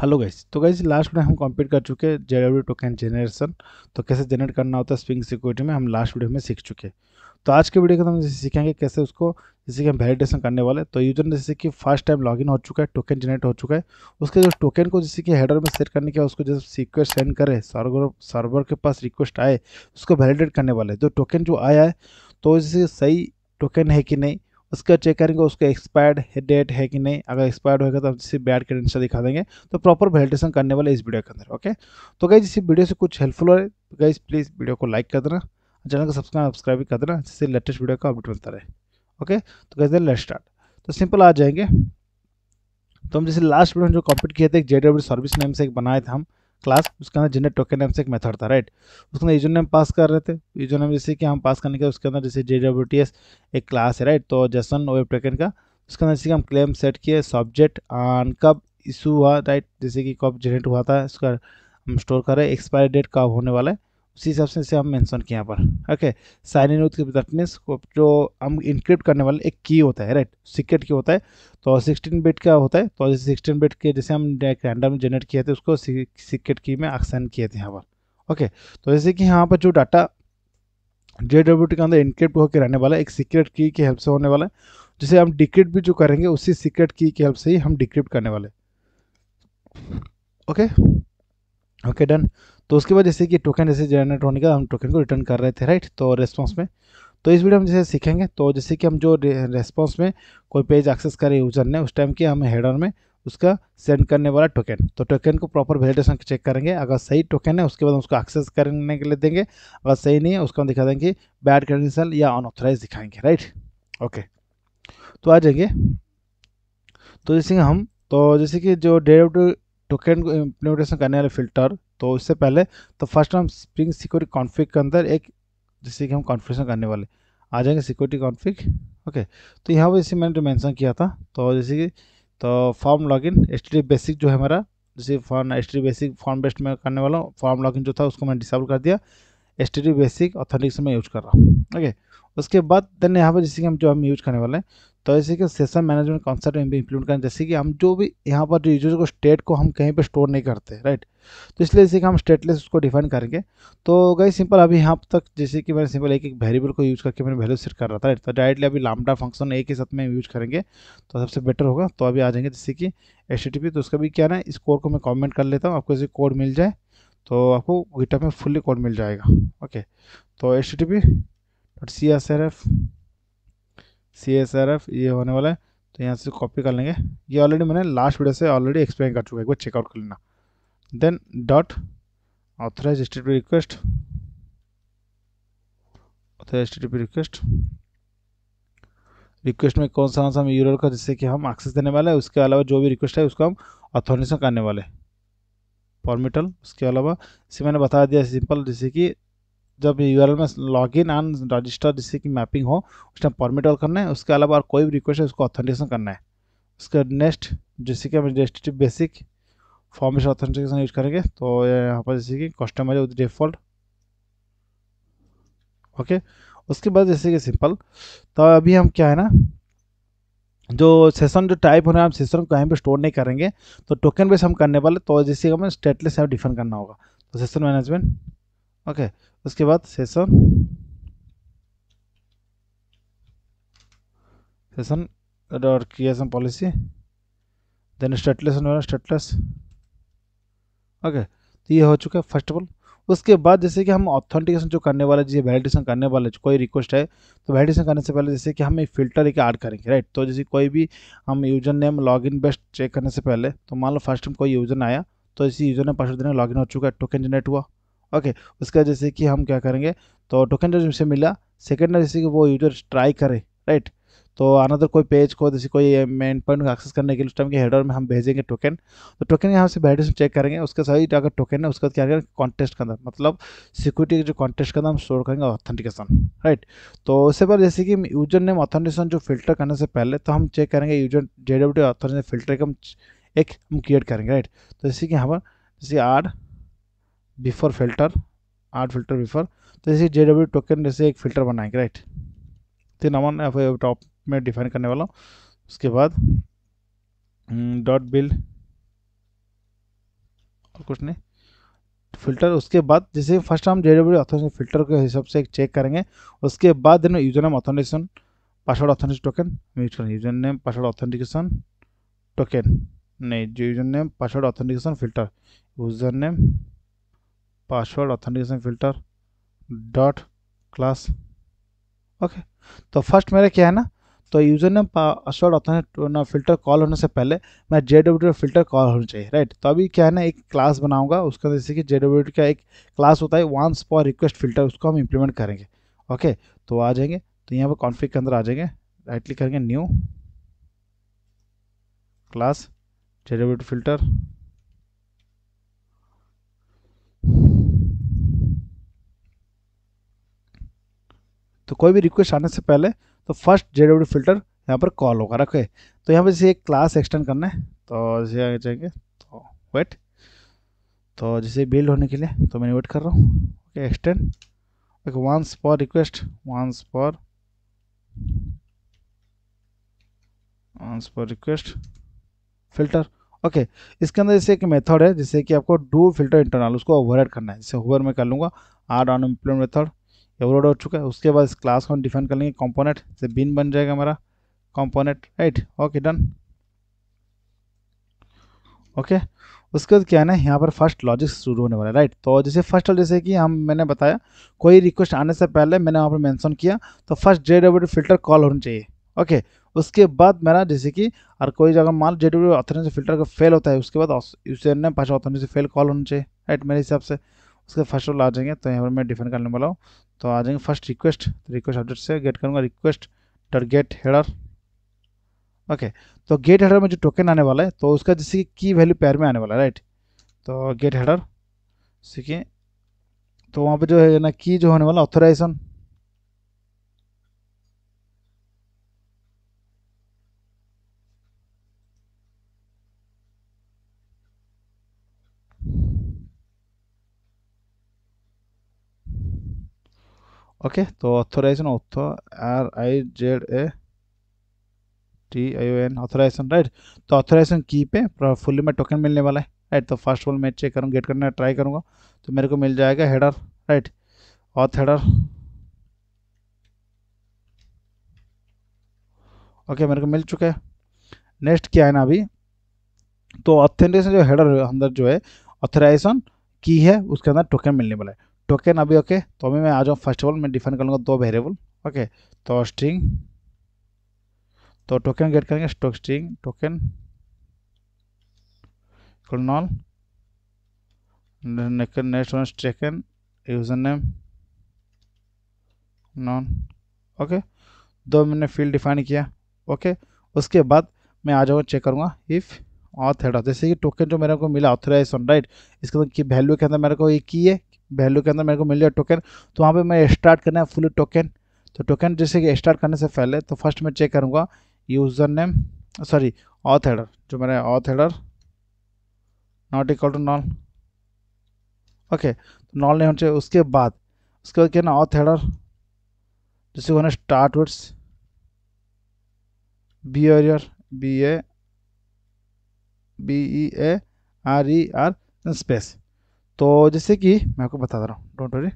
Hello guys तो guys last में हम कंप्लीट कर चुके हैं जेडब्ल्यू टोकन जनरेशन तो कैसे जनरेट करना होता है स्विंग सिक्योरिटी में हम लास्ट वीडियो में सीख चुके तो आज के वीडियो के हम जैसे सीखेंगे कैसे उसको जैसे कि हम वैलिडेशन करने वाले तो यूजर ने जैसे कि फर्स्ट टाइम लॉगिन हो चुका है टोकन जनरेट हो चुका है उसके जो टोकन को जैसे कि हेडर में सेट करने के उसको जैसे सिक्वेस्ट सेंड करे सर्वर सर्वर के पास रिक्वेस्ट आए उसको वैलिडेट करने वाले जो तो टोकन जो आया है तो जैसे सही टोकन है कि नहीं उसका चेक करेंगे उसका एक्सपायर्ड डेट है कि नहीं अगर एक्सपायर्ड होगा तो हम बैड क्रेडेंशियल दिखा देंगे तो प्रॉपर वैलिडेशन करने वाले इस वीडियो के अंदर ओके तो गाइज इसी वीडियो से कुछ हेल्पफुल हो तो गाइज प्लीज़ वीडियो को लाइक कर देना चैनल को सब्सक्राइब सब्सक्राइब भी कर देना जिससे लेटेस्ट वीडियो का अपडेट मिलता रहे ओके तो गाइज लेट स्टार्ट तो सिंपल आ जाएंगे तो हम जैसे लास्ट वीडियो में जो कॉम्पीट किए थे एक जे सर्विस नेम से एक बनाए थे हम क्लास उसके अंदर जनरेट टोकन नाम से एक मेथड था राइट उसके अंदर यूजर नेम पास कर रहे थे यूजर नेम जैसे कि हम पास करने के उसके अंदर जैसे जे डब्ल्यू टी एस एक क्लास है राइट तो जैसन वेब टोकन का उसके अंदर जैसे कि हम क्लेम सेट किए सब्जेक्ट ऑन कब इशू हुआ राइट जैसे कि कब जनरेट हुआ था उसका हम स्टोर कर रहे हैं एक्सपायरी डेट कब होने वाला है उसी हिसाब से हम मेंशन किया यहाँ पर okay sign in with that means जो हम इनक्रिप्ट करने वाले एक की होता है राइट सीक्रेट की होता है तो सिक्सटीन बिट का होता है तो सिक्सटीन बिट के जैसे हम रैंडम जनरेट किए थे उसको सीक्रेट की में अक्सन किए थे यहाँ पर ओके तो जैसे कि यहाँ पर जो डाटा जे डब्ल्यू टी के अंदर इनक्रिप्ट होकर रहने वाला एक सीक्रेट की की हेल्प से होने वाला है जिसे हम डिक्रिप्ट भी जो करेंगे उसी सीक्रेट की की हेल्प से ही हम डिक्रिप्ट करने वाले ओके ओके डन तो उसके बाद जैसे कि टोकन जैसे जनरेट होने का हम टोकन को रिटर्न कर रहे थे राइट तो रेस्पॉन्स में तो इस वीडियो हम जैसे सीखेंगे तो जैसे कि हम जो रेस्पॉन्स में कोई पेज एक्सेस करे यूजर ने उस टाइम के हम हेडर में उसका सेंड करने वाला टोकन तो टोकन को प्रॉपर वैलिडेशन चेक करेंगे अगर सही टोकन है उसके बाद उसको एक्सेस करने के लिए देंगे अगर सही नहीं है उसको हम दिखा देंगे बैड कंडीशन या अनऑथराइज दिखाएंगे राइट ओके तो आ जाएंगे तो जैसे हम तो जैसे कि जो डेव टोकन को इम्प्लीमेंटेशन करने वाले फिल्टर तो उससे पहले तो फर्स्ट हम स्प्रिंग सिक्योरिटी कॉन्फ़िग के अंदर एक जैसे कि हम कॉन्फ्रेशन करने वाले आ जाएंगे सिक्योरिटी कॉन्फ़िग ओके तो यहाँ पर जैसे मैंने जो मैंसन किया था तो जैसे कि तो फॉर्म लॉगिन इन बेसिक जो है हमारा जैसे form as basic form based में करने वाला हूँ फॉर्म लॉगिन जो था उसको मैंने डिसेबल कर दिया एच बेसिक ऑथेंटिक्स में यूज कर रहा हूँ ओके उसके बाद देन यहाँ पर जैसे कि हम जो हम यूज करने वाले हैं तो ऐसे कि सेशन मैनेजमेंट कॉन्सेप्ट में भी इंप्लीमेंट करें जैसे कि हम जो भी यहाँ पर जो यूजर को स्टेट को हम कहीं पर स्टोर नहीं करते राइट तो इसलिए जैसे कि हम स्टेटलेस उसको डिफाइन करेंगे तो गई सिंपल अभी यहाँ तक जैसे कि मैंने सिंपल एक एक वेरिएबल को यूज़ करके मैंने वैल्यू सेट कर रहा था राइट तो डायरेक्टली अभी लामडा फंक्शन एक ही साथ में यूज करेंगे तो सबसे बेटर होगा तो अभी आ जाएंगे जैसे कि एच तो उसका भी क्या ना इस कोड को मैं कॉमेंट कर लेता हूँ आपको जैसे कोड मिल जाए तो आपको गिटअप में फुल्ली कोड मिल जाएगा ओके तो H T P dot C S R F C S R F ये होने वाला है तो यहाँ से कॉपी कर लेंगे ये ऑलरेडी मैंने लास्ट वीडियो से ऑलरेडी एक्सप्लेन कर चुका है एक बार चेकआउट कर लेना then dot authorize P request authorize P request request में कौन सा कौन सा हम यूरल का जिससे कि हम एक्सेस देने वाले हैं उसके अलावा जो भी रिक्वेस्ट है उसको हम ऑथोराइजेशन करने वाले हैं उसके अलावा इसे मैंने बता दिया सिंपल जैसे कि जब यू में लॉग इन एंड रजिस्टर जिससे कि मैपिंग हो उस टाइम परमिट ऑल करना है उसके अलावा और कोई भी रिक्वेस्ट है उसको ऑथेंटिकेशन करना है उसके नेक्स्ट जैसे कि हम रजिस्ट्रेटिव बेसिक फॉर्मेशन ऑथेंटिकेशन यूज करेंगे तो यहाँ पर जैसे कि कस्टमर विद डिफॉल्ट ओके उसके बाद जैसे कि सिंपल तो अभी हम क्या है ना जो सेशन जो टाइप होना है हम सेशन को कहीं पर स्टोर नहीं करेंगे तो टोकन बेस हम करने वाले तो जैसे हमें स्टेटलेस हमें डिफाइन करना होगा तो सेशन मैनेजमेंट ओके okay. उसके बाद सेशन सेशन और creation policy then stateless stateless okay तो ये हो चुका है फर्स्ट ऑफ ऑल उसके बाद जैसे कि हम ऑथेंटिकेशन जो करने वाले जैसे वैलिडेशन करने वाले कोई रिक्वेस्ट है तो वैलिडेशन करने से पहले जैसे कि हम एक फिल्टर एक ऐड करेंगे राइट तो जैसे कोई भी हम user name login based check करने से पहले तो मान लो फर्स्ट टाइम कोई यूजर आया तो इसी यूजर ने पासवर्ड देने लॉगिन हो चुका है टोकन जनरेट हुआ ओके उसका जैसे कि हम क्या करेंगे तो टोकन जो जैसे मिला सेकेंड ना जैसे कि वो यूजर ट्राई करे राइट तो अनदर कोई पेज को जैसे कोई मेन पॉइंट को एक्सेस करने के लिए उस टाइम के हेडर में हम भेजेंगे टोकन तो टोकन यहाँ से बैटरी चेक करेंगे उसका सही अगर टोकन है उसका क्या करेंगे कॉन्टेस्ट के अंदर मतलब सिक्योरिटी जो कॉन्टेस्ट के अंदर हम स्टोर करेंगे ऑथेंटिकेशन राइट तो उससे पर जैसे कि यूजर नेम ऑथेंटिकेशन जो फिल्टर करने से पहले तो हम चेक करेंगे user J W authentication filter का हम एक हम क्रिएट करेंगे राइट तो जैसे कि यहाँ पर जैसे R before filter art filter before तो जैसे जे डब्ल्यू टोकन जैसे एक फ़िल्टर बनाएंगे राइट तीन अमन टॉप में डिफाइन करने वाला हूँ उसके बाद डॉट हम्म, बिल और कुछ नहीं फिल्टर उसके बाद जैसे फर्स्ट हम जे डब्ल्यू ऑथोराइजेशन फिल्टर के हिसाब से एक चेक करेंगे उसके बाद then user name authorization password authentic token use करेंगे user name password authentication token नहीं जो user name password authentication filter user name password authentication filter dot class okay तो फर्स्ट मेरा क्या है ना तो यूज़र ने पासवर्ड ऑथेंटिक ना फिल्टर कॉल होने से पहले मैं जे डब्ल्यू फिल्टर कॉल होना चाहिए राइट तो अभी क्या है ना एक क्लास बनाऊंगा उसका जैसे कि जे डब्ल्यू डी का एक क्लास होता है वंस फॉर रिक्वेस्ट फिल्टर उसको हम इम्प्लीमेंट करेंगे ओके तो आ जाएंगे तो यहाँ पर कॉन्फ्लिक के अंदर आ जाएंगे राइट क्लिक करेंगे new class J W D filter तो कोई भी रिक्वेस्ट आने से पहले तो फर्स्ट जे फिल्टर यहाँ पर कॉल होगा रखे तो यहाँ पर जैसे एक क्लास एक्सटेंड करना है तो जैसे आगे जाएंगे तो वेट तो जैसे बिल्ड होने के लिए तो मैंने वेट कर रहा हूँ okay extend okay once for request once for once for request filter okay okay, इसके अंदर जैसे एक मेथड है जैसे कि आपको डू फिल्टर इंटरनल उसको ओवरहेड करना है जैसे ओवर में कर लूँगा आर अन मेथड एवलोड हो चुका है उसके बाद इस क्लास को हम डिफाइन कर लेंगे कॉम्पोनेट से बिन बन जाएगा हमारा component right okay done okay उसके बाद क्या है ना यहाँ पर फर्स्ट लॉजिक शुरू होने वाला है राइट तो जैसे फर्स्ट जैसे कि हम मैंने बताया कोई रिक्वेस्ट आने से पहले मैंने वहाँ पर मैंसन किया तो first J W filter call होना चाहिए ओके उसके बाद मेरा जैसे कि और कोई जगह मान जे डब्ल्यू ऑथोरेंसी फिल्टर का फेल होता है उसके बाद यूजर ने पास ऑथोरेंसी फेल कॉल होना चाहिए राइट मेरे हिसाब से उसके फर्स्ट रोल आ जाएंगे तो यहाँ पर मैं डिफेंड करने वाला हूँ तो आ जाएंगे फर्स्ट रिक्वेस्ट तो रिक्वेस्ट अपडेट से गेट करूँगा रिक्वेस्ट टारगेट हेडर ओके तो गेट हेडर में जो टोकन आने वाला है तो उसका जैसे कि की वैल्यू पैर में आने वाला है राइट तो गेट हेडर सीखिए तो वहाँ पे जो है ना की जो होने वाला ऑथोराइजेशन ओके तो authorization auth R I Z A T I O N authorization right तो ऑथोराइजन की पे फुल्ली में टोकन मिलने वाला है राइट तो फर्स्ट ऑल मैं चेक करूँगा गेट करने ट्राई करूँगा तो मेरे को मिल जाएगा header right auth header okay मेरे को मिल चुका है नेक्स्ट क्या है ना अभी तो ऑथेंटिकेशन जो हेडर अंदर जो है ऑथराइजेशन की है उसके अंदर टोकन मिलने वाला है टोकन अभी ओके तो अभी मैं आ जाऊँ फर्स्ट ऑफ ऑल मैं डिफाइन कर लूँगा दो वेरिएबल ओके तो स्ट्रिंग तो टोकन गेट करेंगे स्टोक string token null next one स्ट्रेकन यूजर नेम नॉन ओके दो मैंने फील्ड डिफाइन किया ओके उसके बाद मैं आ जाऊँगा चेक करूँगा इफ़ ऑथर जैसे कि टोकन जो मेरे को मिला ऑथराइजेशन राइट इसके अंदर की वैल्यू के अंदर मेरे को ये की है वैल्यू के अंदर मेरे को मिल जाए टोकन तो वहाँ पे मैं स्टार्ट करना है फुल टोकन तो टोकन जैसे कि स्टार्ट करने से पहले तो फर्स्ट मैं चेक करूँगा user name sorry auth header जो मेरा auth header not equal to null okay तो नॉल नहीं होना चाहिए उसके बाद उसके बाद क्या ना ऑथ हेडर जैसे होना start words B R B A B E A R E R space तो जैसे कि मैं आपको बता रहा हूँ डोंट वरी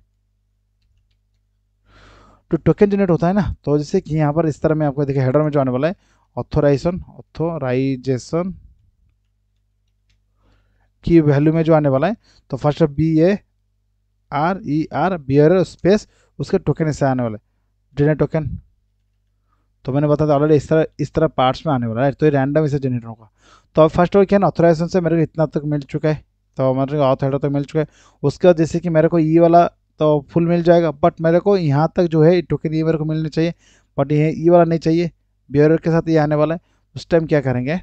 तो टोकन जनरेट होता है ना तो जैसे कि यहाँ पर इस तरह में आपको देखिए हेडर में जो आने वाला है ऑथोराइजेशन ऑथोराइजेशन की वैल्यू में जो आने वाला है तो first B A R E R B R space उसके टोकन ऐसे आने वाला है जनरेट टोकन तो मैंने बताया था ऑलरेडी इस तरह इस तरह पार्ट्स में आने वाला है तो ये रैंडम इसे जनरेट होगा तो अब फर्स्ट और क्या ऑथोराइजेशन से मेरे को इतना तक मिल चुका है तो मेरे को आउट हेडर तक मिल चुका है उसके बाद जैसे कि मेरे को ई वाला तो फुल मिल जाएगा बट मेरे को यहाँ तक जो है टोकन ये मेरे को मिलने चाहिए बट ये ई वाला नहीं चाहिए बियर के साथ ये आने वाला है उस टाइम क्या करेंगे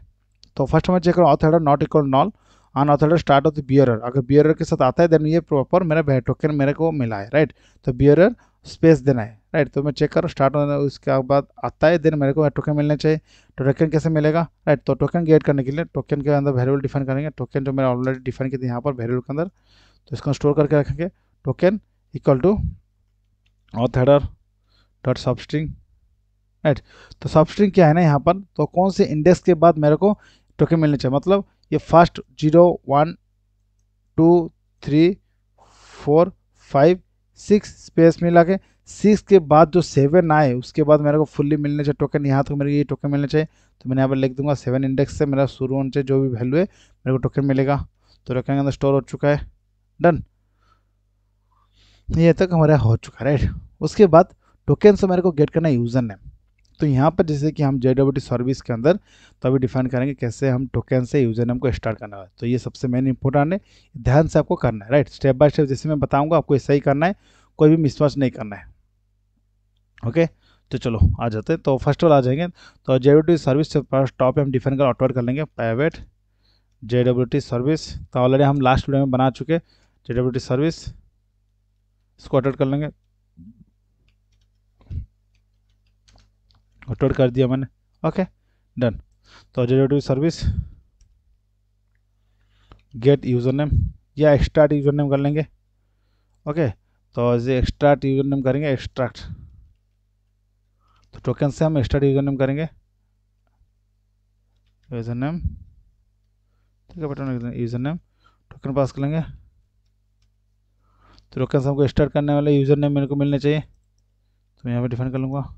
तो फर्स्ट मैं चेक करूँ auth header not equal null on auth header start of the bearer के साथ आता है देन ये प्रॉपर मेरा टोकन मेरे को मिला है राइट तो बियर स्पेस देना है राइट तो मैं चेक करूँ स्टार्ट होने उसके बाद आता है दिन मेरे को टोकन मिलना चाहिए तो टोकन कैसे मिलेगा राइट तो टोकन गेट करने के लिए टोकन के अंदर वेरिएबल डिफाइन करेंगे टोकन जो मैंने ऑलरेडी डिफाइन की थी यहाँ पर वेरिएबल के अंदर तो इसको स्टोर करके रखेंगे टोकन इक्वल टू और थर्डर डॉट स्ट्रिंग राइट तो स्ट्रिंग क्या है ना यहाँ पर तो कौन से इंडेक्स के बाद मेरे को टोकन मिलना चाहिए मतलब ये first zero one two three four five six space मिला के सिक्स के बाद जो सेवन आए उसके बाद मेरे को फुल्ली मिलने चाहिए टोकन यहाँ तक मेरे को ये टोकन मिलने चाहिए तो मैंने यहाँ पर लिख दूंगा सेवन इंडेक्स से मेरा शुरू होने चाहिए जो भी वैल्यू है मेरे को टोकन मिलेगा तो टोकन के अंदर स्टोर हो चुका है डन ये तक हमारा हो चुका राइट उसके बाद टोकन से मेरे को गेट करना यूज़र नेम तो यहाँ पर जैसे कि हम जे सर्विस के अंदर तो अभी डिफाइन करेंगे कैसे हम टोकन से यूज़र नेम को स्टार्ट करना है तो ये सबसे मेन इंपॉर्टेंट है ध्यान से आपको करना है राइट स्टेप बाय स्टेप जैसे मैं बताऊँगा आपको ऐसा ही करना है कोई भी मिसमैच नहीं करना है ओके तो चलो आ जाते हैं तो फर्स्ट ऑल आ जाएंगे तो जे टी सर्विस से फर्स्ट टॉप हम डिफाइन कर ऑटोवर्ड कर लेंगे private J W T service तो ऑलरेडी हम लास्ट वीडियो में बना चुके जे डब्ल्यू टी सर्विस इसको ऑटोट कर लेंगे अपलोड कर दिया मैंने ओके डन तो to service get user name या एक्स्ट्राट यूज़र नेम कर लेंगे ओके तो जैसे एक्स्ट्राट यूज़र नेम करेंगे एक्स्ट्रैक्ट तो टोकन से हम एक्स्ट्राट यूज़र नेम करेंगे यूज़र नेम ठीक है बेटा यूज़र नेम टोकन पास कर लेंगे तो टोकन से हमको स्टार्ट करने वाले यूज़र नेम मेरे को मिलने चाहिए तो मैं यहाँ पे डिफाइन कर लूँगा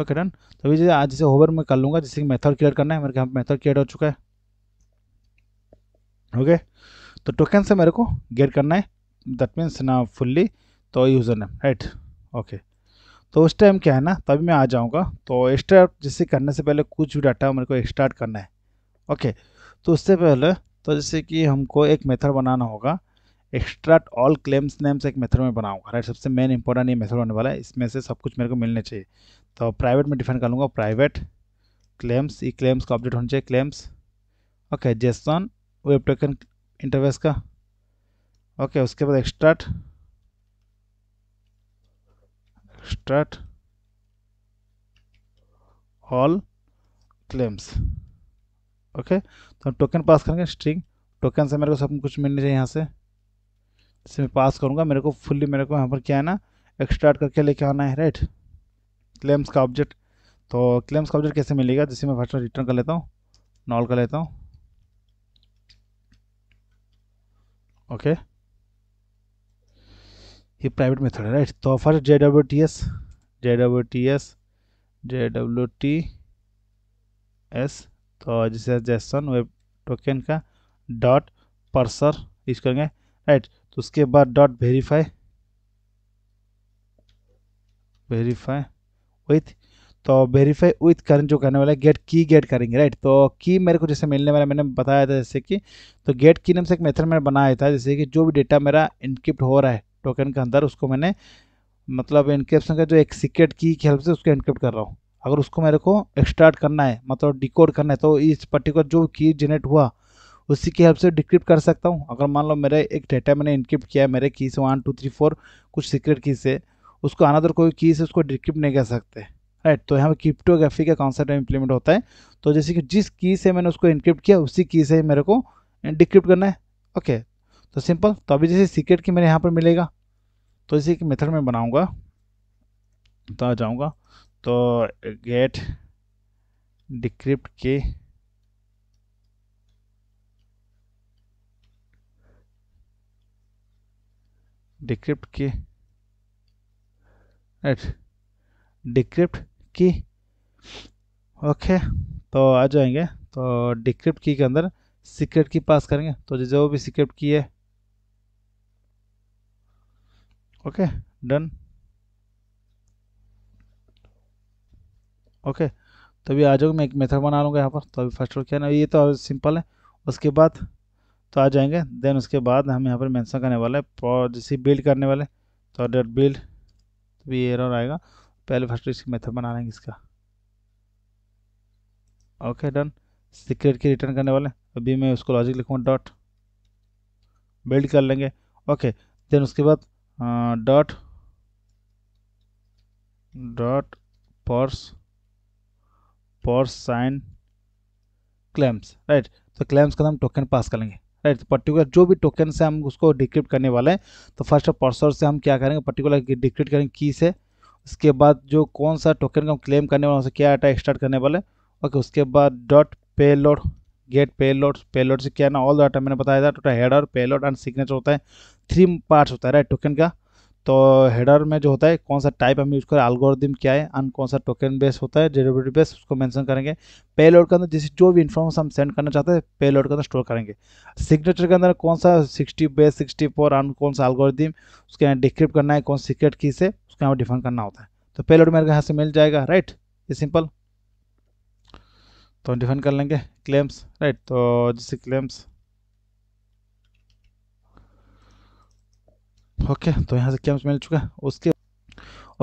ओके डन तो अभी जैसे आज जैसे होवर में कर लूँगा जैसे कि मेथड क्रिएट करना है मेरे यहाँ मेथड क्रिएट हो चुका है ओके तो टोकन से मेरे को गेट करना है दैट मीन्स ना फुल्ली तो यूज़र नेम राइट ओके तो उस टाइम क्या है ना तभी मैं आ जाऊँगा तो एक्स्ट्रा जैसे करने से पहले कुछ भी डाटा मेरे को स्टार्ट करना है ओके तो उससे पहले तो जैसे कि हमको एक मेथड बनाना होगा एक्स्ट्राट ऑल क्लेम्स नेम से एक मेथड में बनाऊंगा राइट सबसे मेन इंपॉर्टेंट ये मेथड होने वाला है इसमें से सब कुछ मेरे को मिलने चाहिए तो प्राइवेट में डिफाइन कर लूँगा प्राइवेट क्लेम्स ये क्लेम्स का अपडेट होना चाहिए claims okay JSON web token interface का ओके okay, उसके बाद extract extract all claims okay तो हम टोकन पास करेंगे स्ट्रिंग टोकन से मेरे को सब कुछ मिलना चाहिए यहाँ से से मैं पास करूँगा मेरे को फुल्ली मेरे को यहाँ पर क्या है ना एक्सट्रैक्ट करके लेके आना है राइट क्लेम्स का ऑब्जेक्ट तो क्लेम्स का ऑब्जेक्ट कैसे मिलेगा जिससे मैं फर्स्ट रिटर्न कर लेता हूँ नॉल कर लेता हूँ ओके ये प्राइवेट मेथड है राइट तो first J W T S J W T S J W T S तो जैसे जैसन वेब टोकन का डॉट परसर यूज करेंगे राइट तो उसके बाद डॉट वेरीफाई वेरीफाई विथ तो वेरीफाई विथ करंट जो करने वाला है गेट की गेट करेंगे राइट तो की मेरे को जैसे मिलने वाला मैंने बताया था जैसे कि तो गेट की नाम से एक मेथड मैंने बनाया था जैसे कि जो भी डेटा मेरा इनक्रिप्ट हो रहा है टोकन के अंदर उसको मैंने मतलब इनक्रिप्शन का जो एक सीक्रेट की की हेल्प से उसको इनक्रिप्ट कर रहा हूँ अगर उसको मेरे को एक्सट्रैक्ट करना है मतलब डिकोड करना है तो इस पर्टिकुलर जो की जनरेट हुआ उसी की हेल्प से डिक्रिप्ट कर सकता हूँ अगर मान लो मेरा एक डेटा मैंने इनक्रिप्ट किया है मेरे की से वन टू थ्री फोर कुछ सीक्रेट की से उसको अनदर कोई की से उसको डिक्रिप्ट नहीं कर सकते राइट तो यहाँ पर क्रिप्टोग्राफी का कॉन्सेप्ट इंप्लीमेंट होता है तो जैसे कि जिस की से मैंने उसको इनक्रिप्ट किया उसी की से मेरे को डिक्रिप्ट करना है ओके तो सिंपल तो अभी जैसे सीक्रेट की मेरे यहाँ पर मिलेगा तो इसी कि मेथड में बनाऊँगा तो आ जाऊँगा तो get decrypt key decrypt key right decrypt key okay तो आ जाएंगे तो डिक्रिप्ट की के अंदर सीक्रेट की पास करेंगे तो जो भी सीक्रेट की है ओके डन ओके तो अभी आ जाओगे मैं एक मेथड बना लूँगा यहाँ पर तो अभी फर्स्ट रोड क्या ना ये तो सिंपल है उसके बाद तो आ जाएंगे देन उसके बाद हम यहाँ पर मैंसन करने वाले जैसे बिल्ड करने वाले तो डॉट बिल्ड तो भी एरर आएगा पहले फर्स्ट इसकी मेथड बना लेंगे इसका okay done secret key return करने वाले अभी मैं उसको लॉजिक लिखूँगा डॉट बिल्ड कर लेंगे ओके देन उसके बाद dot dot parse parse sign claims right तो क्लेम्स का हम टोकन पास कर लेंगे राइट पर्टिकुलर तो जो भी टोकन से हम उसको डिक्रिप्ट करने वाले हैं तो फर्स्ट पर्सर से हम क्या करेंगे पर्टिकुलर डिक्रिप्ट करेंगे की से उसके बाद जो कौन सा टोकन का हम क्लेम करने वाले उसे क्या डाटा स्टार्ट करने वाले ओके उसके बाद dot payload get payload payload से क्या ना ऑल डाटा मैंने बताया था टोटल और पे लोड एंड सिग्नेचर होता है थ्री पार्ट्स होता है राइट टोकन का तो हेडर में जो होता है कौन सा टाइप हम यूज़ करें अल्गोरिदम क्या है अन कौन सा टोकन बेस होता है डेरिवेटिव बेस उसको मेंशन करेंगे पे लोड के अंदर जिस जो भी इन्फॉर्मेशन हम सेंड करना चाहते हैं पे लोड के अंदर स्टोर करेंगे सिग्नेचर के अंदर कौन सा सिक्सटी बेस सिक्सटी फोर अन कौन सा अल्गोरिदम उसके यहाँ डिक्रिप्ट करना है कौन सा सीक्रेट की से उसके यहाँ डिफाइन करना होता है तो पे लोड मेरे यहाँ से मिल जाएगा राइट ये सिंपल तो हम डिफाइन कर लेंगे क्लेम्स राइट तो जैसे क्लेम्स ओके तो यहाँ से क्लेम्स मिल चुका है उसके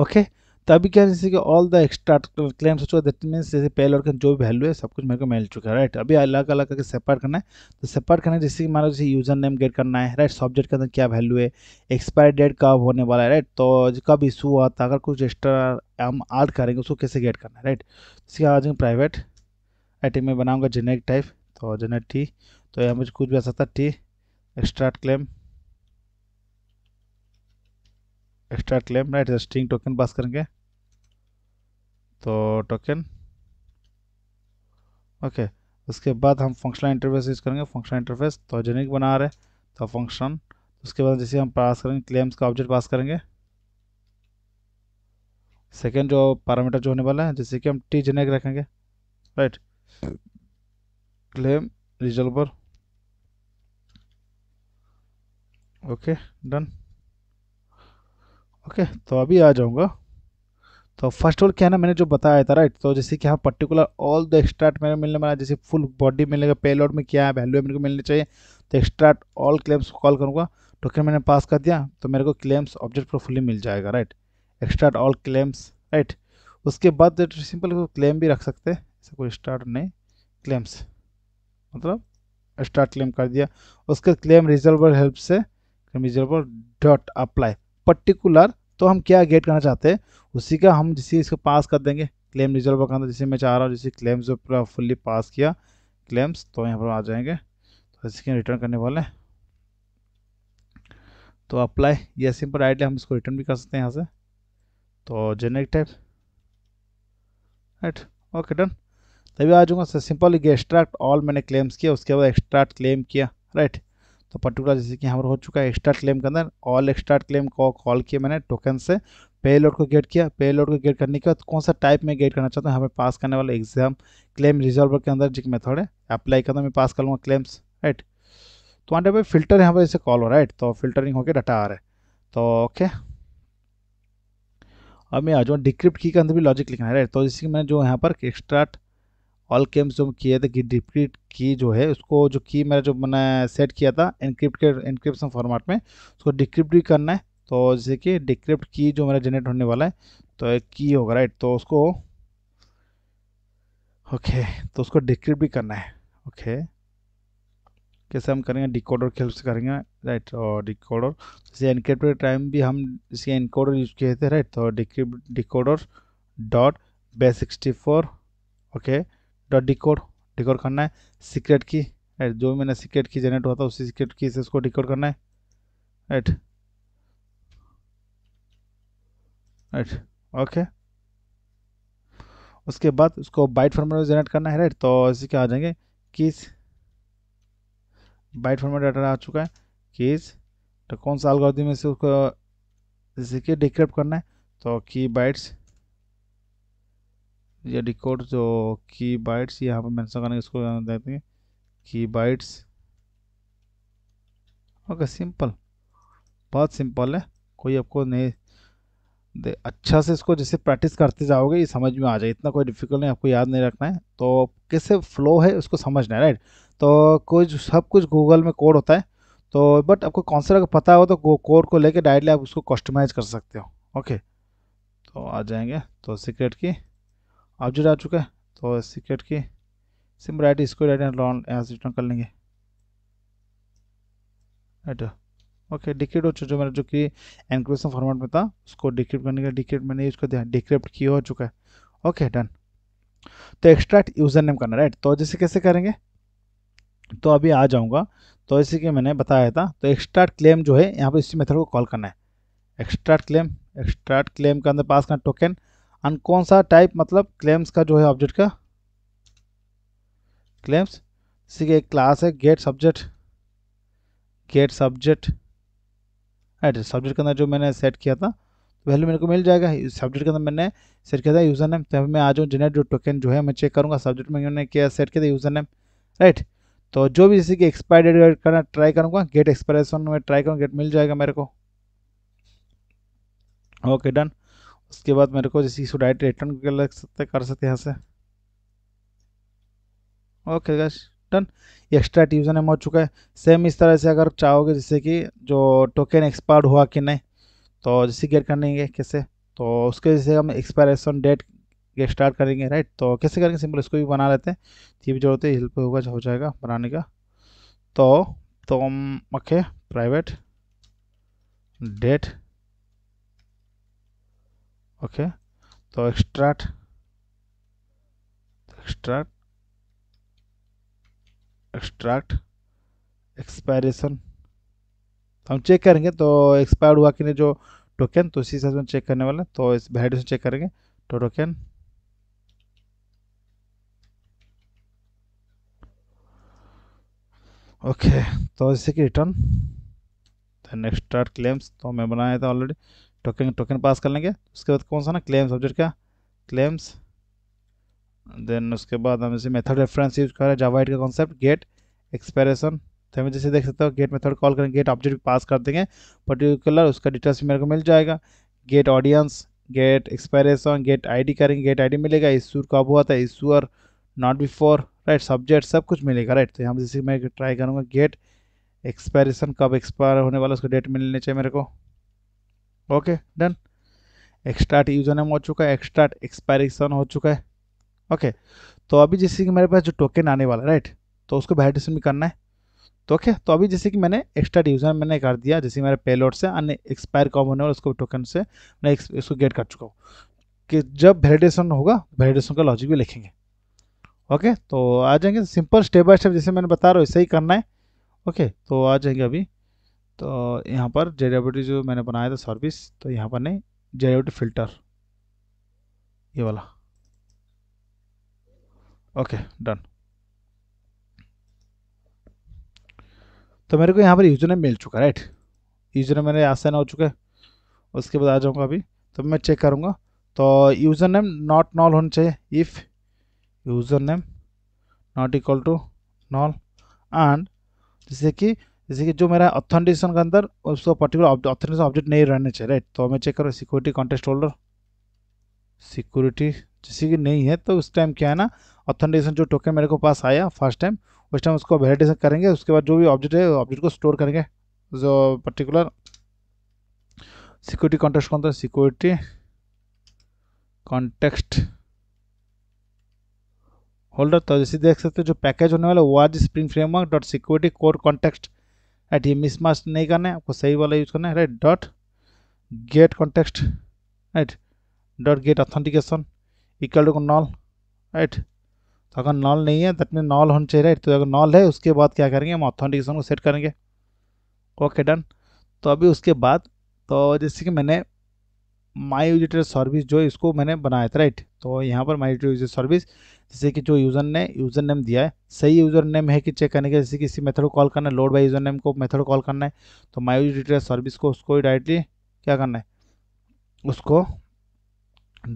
ओके तो अभी क्या जैसे कि ऑल द एक्स्ट्रा क्लेम्स हो चुका दैट मीन्स जैसे पहले और जो भी वैल्यू है सब कुछ मेरे को मिल चुका है राइट अभी अलग अलग करके सेपरेट करना है तो सेपरेट करना है जैसे कि मान लो जैसे यूजर नेम गेट करना है राइट सब्जेक्ट के अंदर क्या वैल्यू है एक्सपायरी डेट कब होने वाला है राइट तो कब इशू हुआ था अगर कुछ एक्स्ट्रा हम ऐड करेंगे उसको कैसे गेट करना है राइट इसके आ जाएंगे प्राइवेट राइट में बनाऊँगा जेनेरिक टाइप तो जेनेक टी तो यहाँ मुझे कुछ भी आ सकता T extra claim extra claim right string token pass करेंगे तो टोकन ओके उसके बाद हम फंक्शनल इंटरफेस यूज़ करेंगे फंक्शनल इंटरफेस तो जेनिक बना रहे तो फंक्शन उसके बाद जैसे हम पास करेंगे क्लेम्स का ऑब्जेक्ट पास करेंगे सेकेंड जो पैरामीटर जो होने वाला है जैसे कि हम टी जेनेक रखेंगे right claim resolver okay done okay तो अभी आ जाऊँगा तो फर्स्ट ऑल क्या है ना मैंने जो बताया था राइट तो जैसे कि हाँ पर्टिकुलर ऑल द एक्स्ट्राट मेरे मिलने वाला जैसे फुल बॉडी मिलने का पे लोड में क्या है वैल्यू मेरे को मिलनी चाहिए तो एक्स्ट्राट ऑल क्लेम्स कॉल करूँगा टोकन मैंने पास कर दिया तो मेरे को क्लेम्स ऑब्जेक्ट पर फुली मिल जाएगा right extract all claims right उसके बाद सिंपल तो क्लेम भी रख सकते हैं कोई स्टार्ट नहीं क्लेम्स मतलब स्टार्ट क्लेम कर दिया उसके क्लेम रिजर्वर हेल्प से रिजर्वर डॉट अप्लाई पर्टिकुलर तो हम क्या गेट करना चाहते हैं उसी का हम जिसे इसको पास कर देंगे क्लेम रिजल्ट का जिसे मैं चाह रहा हूँ जिसे क्लेम्स जो पूरा फुल्ली पास किया क्लेम्स तो यहाँ पर आ जाएंगे तो इसके रिटर्न करने वाले हैं तो अप्लाई या सिंपल आइडिया हम इसको रिटर्न भी कर सकते हैं यहाँ से तो generic type right okay done तभी आ जाऊँगा सिंपल एक्सट्रैक्ट ऑल मैंने क्लेम्स किया उसके बाद एक्सट्रैक्ट क्लेम किया राइट तो पर्टिकुलर जैसे कि हमारा हो चुका है एक्स्ट्रा क्लेम के अंदर ऑल एक्स्ट्रा क्लेम को कॉल किया मैंने टोकन से पे लोड को गेट किया पे लोड को गेट करने के बाद कौन सा टाइप में गेट करना चाहता हूँ हमें पास करने वाला एग्जाम क्लेम रिजॉल्वर के अंदर जिस मेथड है अप्लाई करता मैं पास कर लूँगा क्लेम्स राइट तो वहाँ पर फिल्टर यहाँ पर जैसे कॉल हो रहा है राइट तो फिल्टरिंग होकर डाटा आ रहा है तो ओके अब मैं आ जाऊँ डिक्रिप्ट की के अंदर भी लॉजिक लिखना है राइट तो जैसे कि मैंने जो यहाँ पर एक्स्ट्रा ऑल केम्स जो किए थे कि डिक्रिप्ट की जो है उसको जो की मेरा जो मैंने सेट किया था इनक्रिप्ट के इनक्रिप्शन फॉर्मेट में उसको डिक्रिप्ट भी करना है तो जैसे कि डिक्रिप्ट की जो मेरा जनरेट होने वाला है तो एक की होगा राइट तो उसको ओके तो उसको डिक्रिप्ट भी करना है ओके कैसे हम करेंगे डिकोडर खेल हेल्प से करेंगे राइट और डिकोडर जैसे इनक्रिप्ट टाइम भी हम इसे इनकोडर यूज किए थे राइट तो decrypt decoder dot base sixty four okay dot decode decode करना है सीक्रेट की राइट जो मैंने सीक्रेट की जनरेट हुआ था उसी सीक्रेट की से इसको डिकोड करना है राइट राइट ओके उसके बाद उसको बाइट फॉर्मेट में जनरेट करना है राइट तो इसी के आ जाएंगे किस बाइट फॉर्मेट डाटा आ चुका है किस तो कौन सा अलगोरिथम में से उसको सीक्रेट डिक्रिप्ट करना है तो की बाइट्स ये डिकोड जो की बाइट्स यहाँ पर मेंशन करेंगे इसको हैं की बाइट्स ओके सिंपल बहुत सिंपल है कोई आपको नहीं दे अच्छा से इसको जैसे प्रैक्टिस करते जाओगे ये समझ में आ जाए इतना कोई डिफिकल्ट नहीं आपको याद नहीं रखना है तो कैसे फ्लो है उसको समझना है राइट तो कुछ सब कुछ गूगल में कोड होता है तो बट आपको कौन सा अगर पता हो तो कोड को लेके डायरेक्टली आप उसको कस्टमाइज कर सकते हो ओके तो आ जाएंगे तो सीक्रेट की ऑब्जेक्ट आ चुका है तो सीक्रेट की सिमराइट इसको लॉन एज से रिटर्न कर लेंगे राइट ओके डिक्रिप्ट हो चुका जो मेरा जो कि एनक्रिप्शन फॉर्मेट में था उसको डिक्रिप्ट करने का डिक्रिप्ट मैंने कर दिया डिक्रिप्ट की हो चुका है ओके डन तो एक्सट्रैक्ट यूज़र नेम करना राइट तो जैसे कैसे करेंगे तो अभी आ जाऊँगा तो जैसे कि मैंने बताया था तो एक्सट्रैक्ट क्लेम जो है यहाँ पर इसी मेथड को कॉल करना है एक्सट्रैक्ट क्लेम एक्सट्रैक्ट क्लेम के अंदर पास करना टोकन एंड कौन सा टाइप मतलब क्लेम्स का जो है ऑब्जेक्ट का क्लेम्स इसी का एक क्लास है get subject get subject right subject के अंदर जो मैंने सेट किया था वैल्यू तो मेरे को मिल जाएगा सब्जेक्ट के अंदर मैंने सेट किया था यूज़र नेम तो मैं आज जनरेट जो टोकन जो है मैं चेक करूँगा सब्जेक्ट में उन्होंने क्या सेट किया था यूज़र नेम राइट तो जो भी जैसे कि एक्सपायर डेट करना ट्राई करूँगा गेट एक्सपायरेशन में ट्राई करूँगा गेट मिल जाएगा मेरे को ओके डन उसके बाद मेरे को जैसे इसको डायरेक्ट रिटर्न कर सकते कर सकते यहाँ से okay guys done extraction एम हो चुका है सेम इस तरह से अगर चाहोगे जैसे कि जो टोकन एक्सपायर हुआ कि नहीं तो जैसे गेट करेंगे कैसे तो उसके जैसे हम एक्सपायरेशन डेट गेट स्टार्ट करेंगे राइट तो कैसे करेंगे सिंपल इसको भी बना लेते हैं ये भी जरूरत है हेल्प होगा हो जाएगा बनाने का तो तो ओके प्राइवेट डेट ओके तो एक्सट्रैक्ट एक्सट्रैक्ट एक्सट्रैक्ट एक्सपायरेशन हम चेक करेंगे तो एक्सपायर हुआ कि नहीं जो टोकन तो इसी हिसाब से चेक करने वाले तो इस वैराइटी से चेक करेंगे तो टोकन ओके तो जैसे कि रिटर्न नेक्स्ट स्टार्ट क्लेम्स तो मैं बनाया था ऑलरेडी टोकन टोकन पास कर लेंगे उसके बाद कौन सा ना क्लेम सब्जेक्ट का क्लेम्स देन उसके बाद हम इसे मेथड रेफरेंस यूज कर रहे हैं जावाइट का कॉन्सेप्ट गेट एक्सपेरेशन तो हमें जैसे देख सकते हो गेट मेथड कॉल करेंगे गेट ऑब्जेक्ट भी पास कर देंगे पर्टिकुलर उसका डिटेल्स भी मेरे को मिल जाएगा get audience get expiration get ID करेंगे गेट आईडी मिलेगा इशूर कब हुआ था issuer not before right subject सब कुछ मिलेगा राइट तो यहाँ जैसे मैं ट्राई करूँगा गेट एक्सपायरेशन कब एक्सपायर होने वाला उसका डेट मिलने चाहिए मेरे को okay done extract user name हो चुका है एक्सट्रैट एक्सपायरेशन हो चुका है ओके तो अभी जैसे कि मेरे पास जो टोकन आने वाला है राइट तो उसको वैलिडेशन भी करना है तो ओके तो अभी जैसे कि मैंने एक्स्ट्रा यूजर मैंने कर दिया जैसे मेरे पेलोड से अन्य एक्सपायर कॉम होने वाला उसको टोकन से मैं इसको गेट कर चुका हूँ कि जब वैलिडेशन होगा वैलिडेशन का लॉजिक भी लिखेंगे ओके तो आ जाएंगे सिंपल स्टेप बाय स्टेप जैसे मैंने बता रहा हूँ ऐसे ही करना है ओके तो आ जाएंगे अभी तो यहाँ पर जेरेबिटी जो मैंने बनाया था सर्विस तो यहाँ पर नहीं जेरेबिटी फिल्टर ये वाला ओके डन तो मेरे को यहाँ पर यूजर नेम मिल चुका राइट यूजर नेम मेरे आसान हो चुका है उसके बाद आ जाऊँगा अभी तो मैं चेक करूँगा तो यूज़र नेम नॉट नॉल होना चाहिए if user name not equal to null and जैसे कि जैसे कि जो मेरा ऑथेंटिकेशन के अंदर उसको पर्टिकुलर ऑथेंटिकेशन ऑब्जेक्ट नहीं रहना चाहिए राइट तो हमें चेक करो सिक्योरिटी कॉन्टेस्ट होल्डर सिक्योरिटी जैसे कि नहीं है तो उस टाइम क्या है ना ऑथेंटिकेशन जो टोकन मेरे को पास आया फर्स्ट टाइम उस टाइम उसको वेलिडेशन करेंगे उसके बाद जो भी ऑब्जेक्ट है ऑब्जेक्ट को स्टोर करेंगे जो पर्टिकुलर सिक्योरिटी कॉन्टेक्स्ट के अंदर सिक्योरिटी कॉन्टेक्स्ट होल्डर तो जैसे देख सकते हो जो पैकेज होने वाला वो आज spring framework dot security core context right ये मिसमैच नहीं करना है आपको सही वाला यूज करना है right dot get context right dot get authentication equal to null right तो अगर नॉल नहीं है दैट मीन नॉल होना चाहिए राइट तो अगर नॉल है उसके बाद क्या करेंगे हम ऑथेंटिकेशन को सेट करेंगे ओके डन तो अभी उसके बाद तो जैसे कि मैंने माई यूजिटर सर्विस जो है इसको मैंने बनाया था राइट तो यहाँ पर माई यूजिटर सर्विस जैसे कि जो यूज़र ने यूज़र नेम दिया है सही यूज़र नेम है कि चेक करने के जैसे कि इसी मेथड को कॉल करना है लोड बाई यूज़र नेम को मेथड कॉल करना है तो माई यूजिटर सर्विस को उसको डायरेक्टली क्या करना है उसको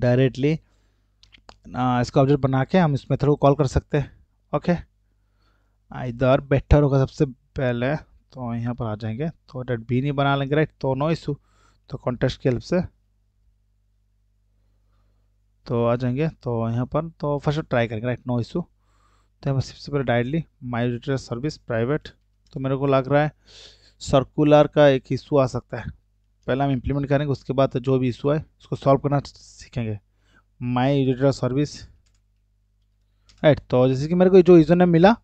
डायरेक्टली इसका ऑब्जेक्ट बना के हम इस मेथड को कॉल कर सकते हैं ओके इधर बेटर होगा सबसे पहले तो यहाँ पर आ जाएंगे तो डेट बी नहीं बना लेंगे राइट तो नो इशू तो कॉन्टेस्ट की हेल्प से तो आ जाएंगे तो यहाँ पर तो फर्स्ट ट्राई करेंगे राइट नो इशू तो यहाँ पर सबसे पहले directly my detail service private तो मेरे को लग रहा है सर्कुलर का एक इशू आ सकता है पहले हम इम्प्लीमेंट करेंगे उसके बाद जो भी इशू है उसको सॉल्व करना सीखेंगे माई एडिटर सर्विस राइट तो जैसे कि मेरे को जो यूज़र ने मिला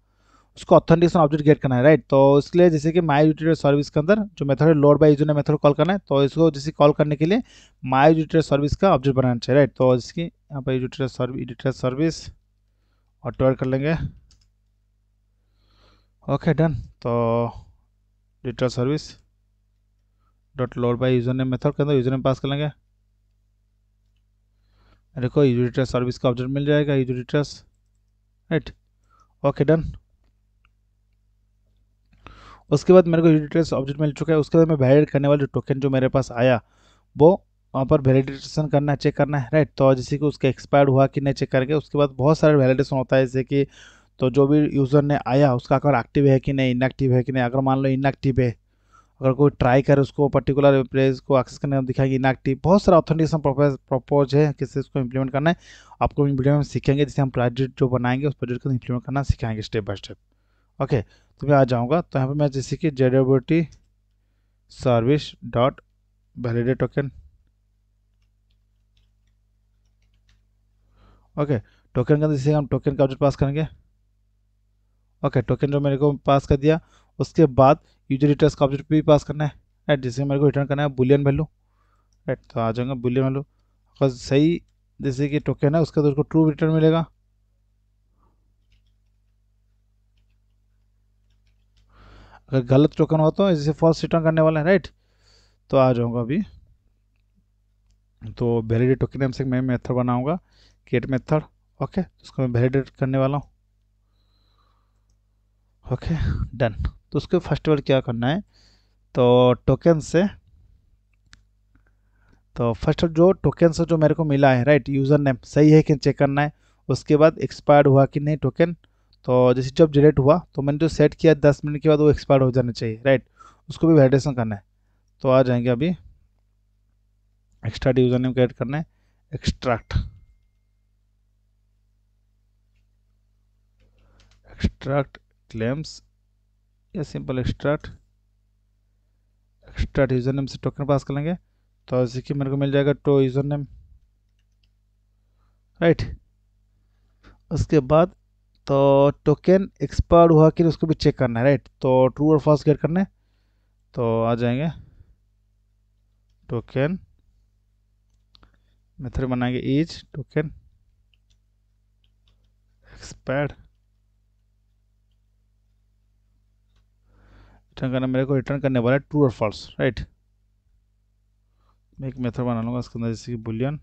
उसको ऑथेंटिकेशन ऑब्जेक्ट गेट करना है राइट तो इसके लिए जैसे कि माई यूटिटर सर्विस के अंदर जो मेथड है load by user name method call करना है तो इसको जैसे कॉल करने के लिए माई यूटिलेट सर्विस का ऑब्जेक्ट बनाना चाहिए राइट तो इसकी यहाँ पर यूटिलेट सर्विस सर्विस और ट्वेल्व कर लेंगे ओके डन तो detail service dot load by user name method के अंदर यूजर ने पास कर लेंगे देखो यूजर सर्विस का ऑब्जेक्ट मिल जाएगा यूजर राइट ओके डन उसके बाद मेरे को यूटिट्रेस ऑब्जेक्ट मिल चुका है उसके बाद मैं वैलिडेट करने वाला जो टोकन जो मेरे पास आया वो वहाँ पर वैलिडेशन करना है चेक करना है राइट तो जैसे कि उसका एक्सपायर्ड हुआ कि नहीं चेक करके उसके बाद बहुत सारे वैलिडेशन होता है जैसे कि तो जो भी यूज़र ने आया उसका अगर एक्टिव है कि नहीं इनएक्टिव है कि नहीं अगर मान लो इनएक्टिव है अगर कोई ट्राई करे उसको पर्टिकुलर प्लेस को एक्सेस करने में दिखाएगी इनएक्टिव बहुत सारा ऑथेंटिकेशन प्रपोज है किससे उसको इंप्लीमेंट करना है आपको वीडियो में सीखेंगे जैसे हम प्रोजेक्ट जो बनाएंगे उस प्रोजेक्ट को इंप्लीमेंट करना सिखाएंगे स्टेप बाय स्टेप ओके तो मैं आ जाऊँगा तो यहाँ पर मैं जैसे कि J W T service dot validate token okay token के अंदर जैसे हम टोकन का ऑब्जेक्ट पास करेंगे ओके टोकन जो मेरे को पास कर दिया उसके बाद यूजर रिटर्न का ऑब्जेक्ट भी पास करना है राइट जैसे मेरे को रिटर्न करना है बुलियन वैल्यू राइट तो आ जाऊँगा बुलियन वैल्यू सही जैसे कि टोकन है उसका तो उसको ट्रू रिटर्न मिलेगा अगर गलत टोकन हो तो जैसे फॉल्स रिटर्न करने वाला है राइट तो आ जाऊँगा अभी तो वैलिडेट टोकन नेम से मैं मेथड बनाऊँगा गेट मेथड ओके उसको मैं वैलिडेट करने वाला हूँ ओके डन तो उसको फर्स्ट वर्ड क्या करना है तो टोकन से तो फर्स्ट जो टोकन से जो मेरे को मिला है राइट यूज़र नेम सही है कि चेक करना है उसके बाद एक्सपायर्ड हुआ कि नहीं टोकन तो जैसे जब जनरेट हुआ तो मैंने जो सेट किया दस मिनट के बाद वो एक्सपायर हो जाना चाहिए राइट उसको भी वैलिडेशन करना है तो आ जाएंगे अभी एक्स्ट्रा यूजर नेम क्रिएट करना है एक्स्ट्रैक्ट एक्स्ट्रैक्ट क्लेम्स या simple extract extract user name से टोकन पास कर लेंगे तो जैसे कि मेरे को मिल जाएगा टो यूजर नेम राइट उसके बाद तो टोकन एक्सपायर हुआ कि उसको भी चेक करना है राइट तो ट्रू और फॉल्स गेट करने तो आ जाएंगे टोकन मेथड बनाएंगे इज टोकन एक्सपायर रिटर्न करना मेरे को रिटर्न करने वाला है ट्रू और फॉल्स राइट मैं एक मेथड बना लूँगा इसके अंदर जैसे कि boolean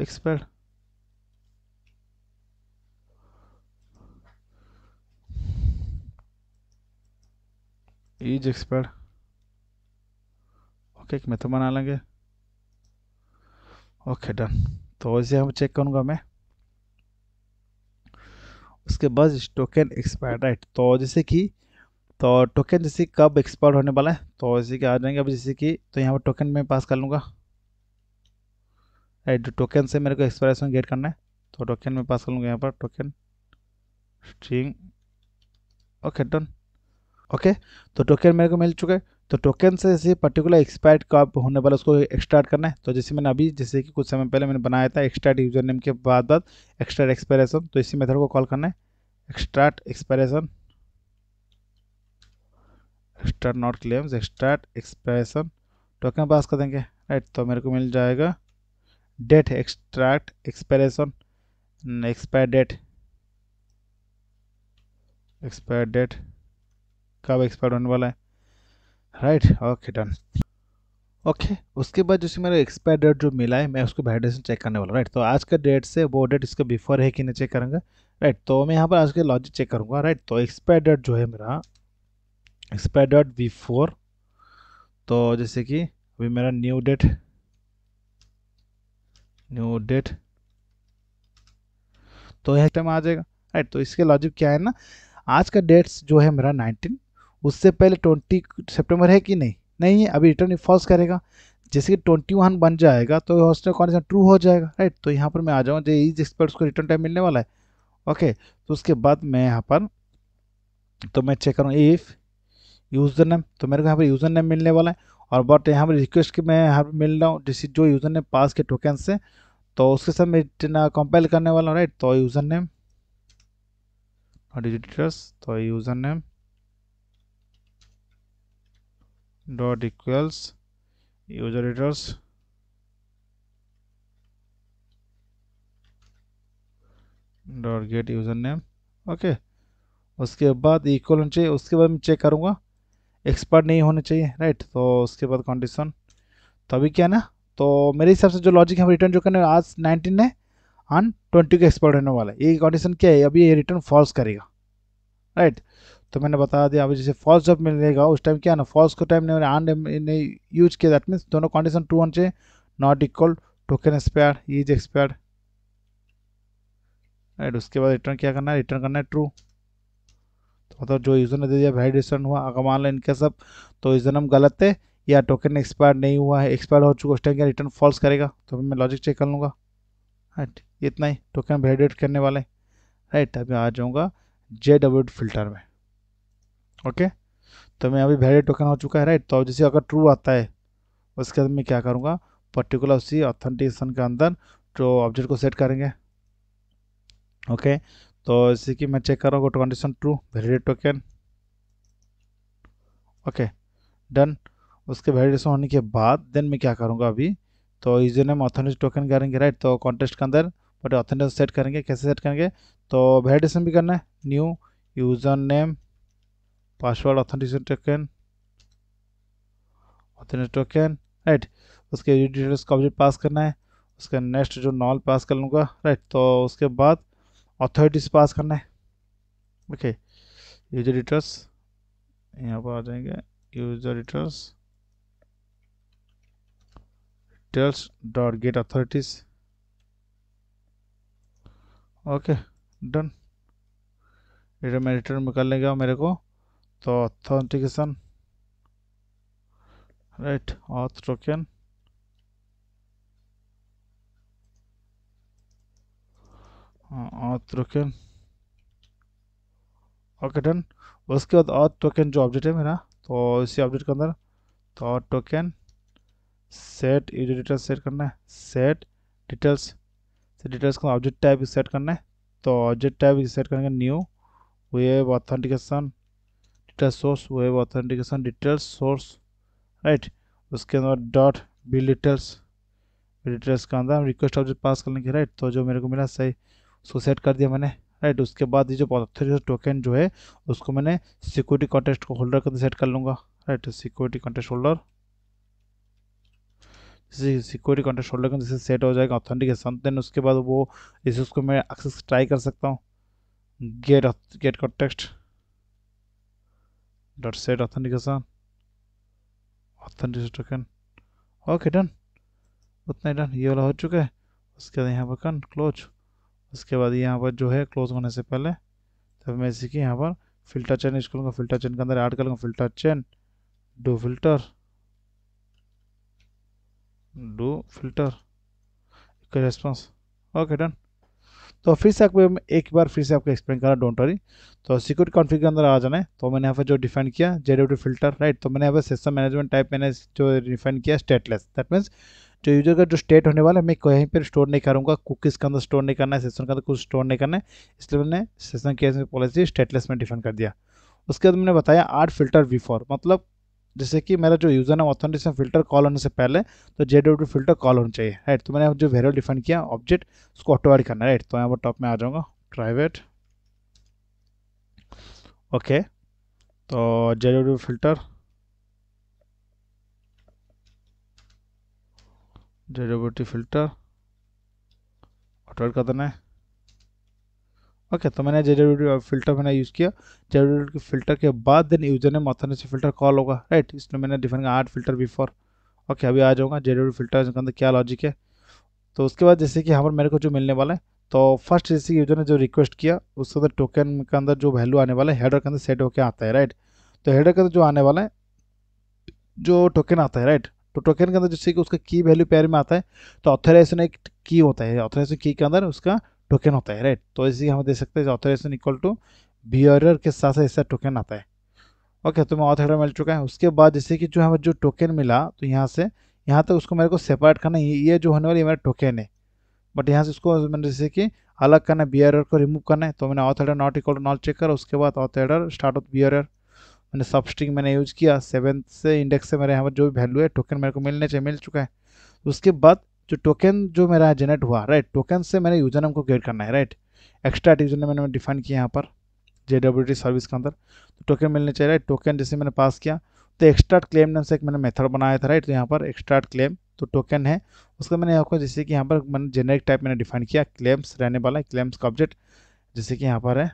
expire hmm, is expired okay एक मेथड बना लेंगे ओके डन तो इसे हम चेक करूँगा मैं उसके बाद टोकन एक्सपायर राइट तो जैसे कि तो टोकन जैसे कब एक्सपायर होने वाला है तो जैसे कि आ जाएंगे अब जैसे कि तो यहाँ पर टोकन में पास कर लूँगा राइट टोकन से मेरे को एक्सपायरेशन गेट करना है तो टोकन में पास कर लूँगा यहाँ पर token string okay done okay तो टोकन मेरे को मिल चुका है तो टोकन से जैसे पर्टिकुलर एक्सपायर्ड कब होने वाला उसको एक्सट्रैक्ट करना है तो जैसे मैंने अभी जैसे कि कुछ समय पहले मैंने बनाया था एक्सट्रैक्ट यूजर नेम के बाद बाद एक्सट्रैक्ट एक्सपायरेशन तो इसी मेथड को कॉल करना है extract expiration extract not claims extract expiration token pass कर देंगे राइट तो मेरे को मिल जाएगा date extract expiration expire date expire date कब एक्सपायर होने वाला है राइट ओके डन ओके उसके बाद जैसे मेरा एक्सपायर डेट जो मिला है मैं उसको वैलिडेशन चेक करने वाला राइट तो आज का डेट से वो डेट इसका बिफोर है कि नहीं चेक करेंगे राइट तो मैं यहाँ पर आज के लॉजिक चेक करूँगा राइट तो एक्सपायर डेट जो है मेरा एक्सपायर डेट बिफोर तो जैसे कि अभी मेरा न्यू डेट न्यू डेट तो यह टाइम आ जाएगा राइट तो इसके लॉजिक क्या है ना आज का डेट्स जो है मेरा नाइनटीन उससे पहले ट्वेंटी सेप्टेम्बर है कि नहीं नहीं है अभी रिटर्न फॉल्स करेगा जैसे कि ट्वेंटी वन बन जाएगा तो हॉस्टल कॉन्डिशन ट्रू हो जाएगा राइट तो यहाँ पर मैं आ जाऊँ जो इज एक्सपर्ट्स को रिटर्न टाइम मिलने वाला है ओके तो उसके बाद मैं यहाँ पर तो मैं चेक करूँ इफ़ यूज़र नेम तो मेरे को यहाँ पर यूज़र नेम मिलने वाला है और बट यहाँ पर रिक्वेस्ट की मैं यहाँ पर मिल रहा हूँ जिस जो यूज़र नेम पास के टोकन से तो उसके साथ मैं कंपेयर करने वाला हूँ राइट तो यूज़र नेम और डिजिटर्स तो user name dot equals user editors dot get user name okay उसके बाद इक्वल होना चाहिए उसके बाद मैं चेक करूँगा एक्सपर्ट नहीं होने चाहिए राइट तो उसके बाद कंडीशन तो अभी क्या ना तो मेरे हिसाब से जो लॉजिक हम रिटर्न जो करने आज नाइनटीन है एंड ट्वेंटी का एक्सपर्ट होने वाला है ये कंडीशन क्या है अभी ये रिटर्न फॉल्स करेगा राइट तो मैंने बता दिया अभी जैसे फॉल्स जब मिलेगा उस टाइम क्या ना फॉल्स को टाइम ने आंड ने यूज किया दैट मीन्स दोनों कंडीशन टू होने चाहिए not equal token expire is expire right उसके बाद रिटर्न क्या करना है रिटर्न करना है ट्रू तो मतलब जो यूज़र ने दे दिया वैलिड रिटर्न हुआ अगर मान लो इनके सब तो यूज़र हम गलत है या टोकन एक्सपायर नहीं हुआ है एक्सपायर हो चुका उस टाइम क्या रिटर्न फॉल्स करेगा तो मैं लॉजिक चेक कर लूँगा राइट इतना ही टोकन वैलिडेट करने वाले राइट अभी आ जाऊँगा जे डब्ल्यू फिल्टर में ओके तो मैं अभी वैलिड टोकन हो चुका है राइट तो जैसे अगर ट्रू आता है उसके बाद मैं क्या करूँगा पर्टिकुलर उसी ऑथेंटिकेशन के अंदर जो ऑब्जेक्ट को सेट करेंगे ओके तो जैसे कि मैं चेक कर रहा हूँ condition true validate token okay done उसके वैलिडेशन होने के बाद देन मैं क्या करूँगा अभी तो यूजर नेम ऑथेंटिक टोकन करेंगे राइट तो कॉन्टेस्ट के अंदर बट ऑथेंटिक सेट करेंगे कैसे सेट करेंगे तो वेरिडेशन भी करना है new user name password authentication token authentication token right उसके डिटेल्स का ऑब्जेक्ट पास करना है उसका नेक्स्ट जो नॉल पास कर लूँगा राइट तो उसके बाद ऑथोरिटीज पास करना है ओके यूजर डिटेल्स यहाँ पर आ जाएंगे user details details dot get authorities okay done return मैं रिटर्न में कर लेगा मेरे को तो authentication right auth token token okay done उसके बाद ऑथ टोकन जो अपडेट है मेरा तो इसी अपडेट के अंदर तो auth token set user details set करना है सेट डिटेल्स से डिटेल्स का ऑब्जेक्ट टाइप सेट करना है तो ऑब्जेक्ट टाइप सेट करेंगे new web authentication data source web authentication details source right उसके अंदर डॉट बिल डिटेल्स डिटेल्स का अंदर रिक्वेस्ट जो पास करने लेंगे राइट तो जो मेरे को मिला सही उसको सेट कर दिया मैंने राइट right? उसके बाद ये जो ऑथोरिटी टोकन जो है उसको मैंने सिक्योरिटी कॉन्टेस्ट को होल्डर करके सेट कर लूँगा right security context holder security context holder का जैसे सेट हो जाएगा ऑथेंटिकेशन देन उसके बाद वो इसे उसको मैं एक्सेस ट्राई कर सकता हूँ get get context dot set authentication authentication token okay done उतना ही डन ये वाला हो चुका है उसके बाद यहाँ पर कन क्लोज उसके बाद यहाँ पर जो है क्लोज होने से पहले तब मैं इसी के यहाँ पर फिल्टर चेन यूज करूँगा फिल्टर चेन के अंदर ऐड कर लूँगा filter chain do filter do filter response okay done तो फिर से आपको एक बार फिर से आपको एक्सप्लेन करा डोंट वरी तो सिक्योरिटी कॉन्फ़िग के अंदर आ जाना है तो मैंने यहाँ पर जो डिफाइन किया डब्ल्यू फिल्टर राइट तो मैंने यहाँ पर सिस्टम मैनेजमेंट टाइप मैंने जो डिफाइन किया स्टेटलेस दैट मीन्स जो यूजर का जो स्टेट होने वाला है मैं कहीं पर स्टोर नहीं करूँगा कुकीज़ के अंदर स्टोर नहीं करना है सेशन के अंदर कुछ स्टोर नहीं करना है इसलिए मैंने सेशन के पॉलिसी स्टेटलेस में डिफाइन कर दिया उसके बाद मैंने बताया आर्ट फिल्टर बिफोर मतलब जैसे कि मेरा जो यूज़र है ऑथेंटिकेशन फिल्टर कॉल होने से पहले तो जे डब्ल्यू फिल्टर कॉल होना चाहिए राइट तो मैंने जो वेरिएबल डिफाइन किया ऑब्जेक्ट उसको ऑटो ऐड करना राइट तो यहाँ पर टॉप में आ जाऊँगा प्राइवेट ओके तो J W filter J W filter auto add कर देना है ओके तो मैंने जेडब्ल्यू फिल्टर मैंने यूज़ किया जेडब्ल्यू के फिल्टर के बाद देन यूजर नेम से फिल्टर कॉल होगा राइट इसलिए मैंने different add filter before okay अभी आ जाऊँगा जेडब्ल्यू फिल्टर के अंदर क्या लॉजिक है तो उसके बाद जैसे कि यहाँ पर मेरे को जो मिलने वाला है तो फर्स्ट जैसे कि यूजर ने जो रिक्वेस्ट किया उसके अंदर टोकन के अंदर जो वैल्यू आने वाला है हेडर के अंदर सेट होकर आता है राइट तो हेडर के अंदर जो आने वाला है जो टोकन आता है राइट तो टोकन के अंदर जैसे कि उसका की वैल्यू पेयर में आता है तो ऑथराइजेशन एक की होता है ऑथराइजेशन की के अंदर उसका टोकन होता है राइट तो इसी हम देख सकते हैं ऑथोराइजेशन इक्वल टू बियर के साथ साथ इसका टोकन आता है ओके तो मैं ऑथर मिल चुका है उसके बाद जैसे कि जो हमें जो टोकन मिला तो यहाँ से यहाँ तक तो उसको मेरे को सेपरेट करना है ये जो होने वाली मेरा टोकन है बट यहाँ से उसको मैंने जैसे कि अलग करना है बी को रिमूव करना है तो मैंने auth header not equal to not check करा उसके बाद auth header start of B मैंने सब स्ट्रिंग मैंने यूज किया सेवन से इंडेक्स से मेरे यहाँ पर जो भी वैल्यू है टोकन मेरे को मिलने चाहिए मिल चुका है उसके बाद जो तो टोकन जो मेरा जनरेट हुआ राइट टोकन से मैंने यूजर नेम को क्रिएट करना है राइट एक्स्ट्रा यूजर नेम मैंने डिफाइन किया यहाँ पर जे डब्ल्यू टी सर्विस के अंदर तो टोकन मिलने चाहिए राइट टोकन जैसे मैंने पास किया तो एक्स्ट्राट क्लेम नाम से एक मैंने मेथड बनाया था राइट तो यहाँ पर एक्स्ट्राट क्लेम तो टोकन है उसका मैंने यहाँ को जैसे कि यहाँ पर मैंने जेनरिक टाइप मैंने डिफाइन किया क्लेम्स रहने वाला है क्लेम्स का ऑब्जेक्ट जैसे कि यहाँ पर है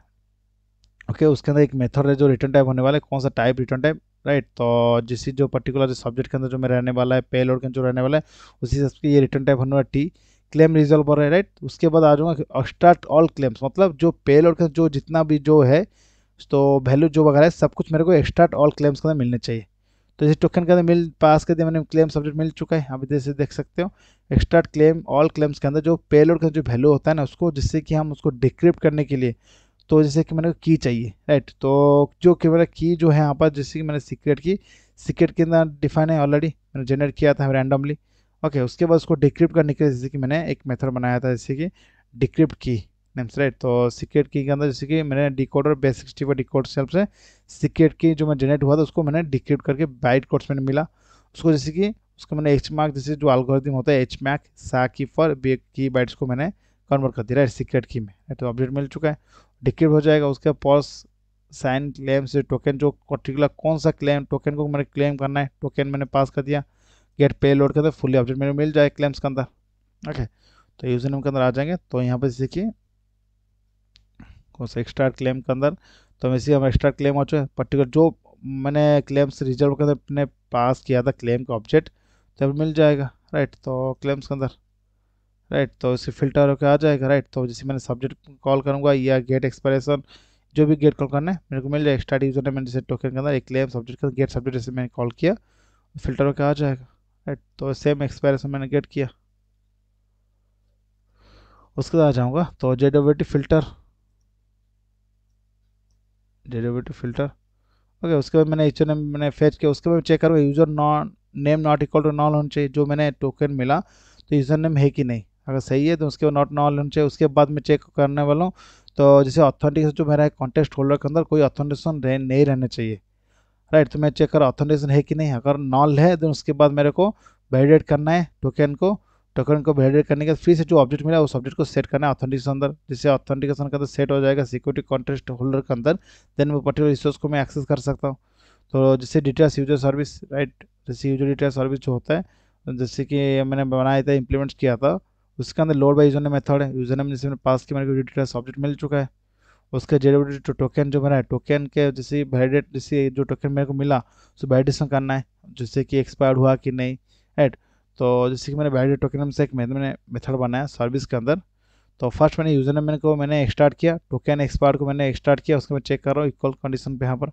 ओके okay, उसके अंदर एक मेथड है जो रिटर्न टाइप होने वाला है कौन सा टाइप रिटर्न टाइप राइट तो जिस जो पर्टिकुलर सब्जेक्ट के अंदर जो मैं रहने वाला है पे लोड के जो रहने वाला है उसी हिसाब से ये रिटर्न टाइप होने वाला टी क्लेम रहा है राइट उसके बाद आ जाऊँगा स्टार्ट ऑल क्लेम्स मतलब जो पे लोड के जो जितना भी जो है तो वैल्यू जो वगैरह है सब कुछ मेरे को स्टार्ट ऑल क्लेम्स के अंदर मिलने चाहिए तो जैसे टोकन के अंदर मिल पास कर दिया मैंने क्लेम सब्जेक्ट मिल चुका है आप जैसे देख सकते हो एक्स्ट्रा क्लेम ऑल क्लेम्स के अंदर जो पेलोड का जो वैल्यू होता है ना उसको जिससे कि हम उसको डिक्रिप्ट करने के लिए तो जैसे कि मैंने की चाहिए राइट तो जो केवल मतलब की जो है यहाँ पर जैसे कि मैंने सीक्रेट की सीक्रेट के अंदर डिफाइन है ऑलरेडी मैंने जनरेट किया था रैंडमली ओके उसके बाद उसको डिक्रिप्ट करने के लिए जैसे कि मैंने एक मेथड बनाया था जैसे कि डिक्रिप्ट की नेम्स राइट तो सीक्रेट की के अंदर जैसे कि मैंने डिकोड और base sixty four decode self से सीक्रेट की जो मैं जनरेट हुआ था उसको मैंने डिक्रिप्ट करके बाइट कोड्स मैंने मिला उसको जैसे कि उसको मैंने एच मार्क जैसे जो अल्गोरिथम होता है एच मैक सा की फॉर बी की बाइट्स को मैंने कन्वर्ट कर दिया राइट सीक्रेट की में तो अपडेट मिल चुका है डिक्रिप्ट हो जाएगा उसके पास साइन क्लेम से टोकन जो पर्टिकुलर कौन सा क्लेम टोकन को मैंने क्लेम करना है टोकन मैंने पास कर दिया गेट पे लोड करते फुली ऑब्जेक्ट मेरे मिल जाए क्लेम्स के अंदर ओके तो यूजर नेम के अंदर आ जाएंगे तो यहाँ पर देखिए कौन सा एक्स्ट्रा क्लेम के अंदर तो वैसे हम एक्स्ट्रा क्लेम हो चुके पर्टिकुलर जो मैंने क्लेम्स रिजर्व के अंदर अपने पास किया था क्लेम का ऑब्जेक्ट तो मिल जाएगा राइट तो क्लेम्स के अंदर राइट तो इसे फिल्टर होकर आ जाएगा राइट तो जैसे मैंने सब्जेक्ट कॉल करूँगा या गेट एक्सपायरेशन जो भी गेट कॉल करना है मेरे को मिल जाएगा स्टार्ट यूजर ने मैंने जैसे टोकन के अंदर एक क्लेम सब्जेक्ट का गेट सब्जेक्ट जैसे मैंने कॉल किया फिल्टर होकर आ जाएगा राइट तो सेम एक्सपायरेशन मैंने गेट किया उसके बाद आ जाऊँगा तो T filter T filter okay उसके बाद मैंने एच मैंने फेच किया उसके बाद चेक करूँगा user null name not equal to null होना चाहिए जो मैंने टोकन मिला तो यूज़र नेम है कि नहीं अगर सही है तो उसके नॉट नॉल होना चाहिए उसके बाद में चेक करने वाला हूँ तो जैसे ऑथेंटिकेशन जो मेरा है कॉन्टेस्ट होल्डर के अंदर कोई ऑथेंटिकेशन रह, नहीं रहना चाहिए राइट तो मैं चेक कर ऑथेंटिकेशन है कि नहीं अगर नॉल है तो उसके बाद मेरे को वैलिडेट करना है टोकन को टोकन को वैलिडेट करने के फिर से जो ऑब्जेक्ट मिला उस ऑब्जेक्ट को सेट करना है ऑथेंटिकेशन अंदर जिससे ऑथेंटिकेशन के अंदर सेट हो जाएगा सिक्योरिटी कॉन्टेस्ट होल्डर के अंदर देन वो पर्टिकुलर रिसोर्स को मैं एक्सेस कर सकता हूँ तो जैसे डिटेल्स यूजर सर्विस राइट जैसे यूजर डिटेल सर्विस जो होता है जैसे कि मैंने बनाया था इम्प्लीमेंट किया था उसके अंदर लोड बाई यूजर मेथड है यूजर नेम जैसे पास की मेरे को सब्जेक्ट मिल चुका है उसके जेडब्ल्यू जो टोकन जो मेरा है टोकन के जैसे वैलिडेट जैसे जो टोकन मेरे को मिला उस वैलिडेशन करना है जैसे कि एक्सपायर्ड हुआ कि नहीं एड तो जैसे कि मैंने वैलिडेट टोकन से एक मैंने मेथड बनाया सर्विस के अंदर तो फर्स्ट मैंने यूज़र नेम मैंने को मैंने एक्सटार्ट किया टोकन एक्सपायर को मैंने एक्सटार्ट किया उसके मैं चेक कर रहा हूँ इक्वल कंडीशन पर यहाँ पर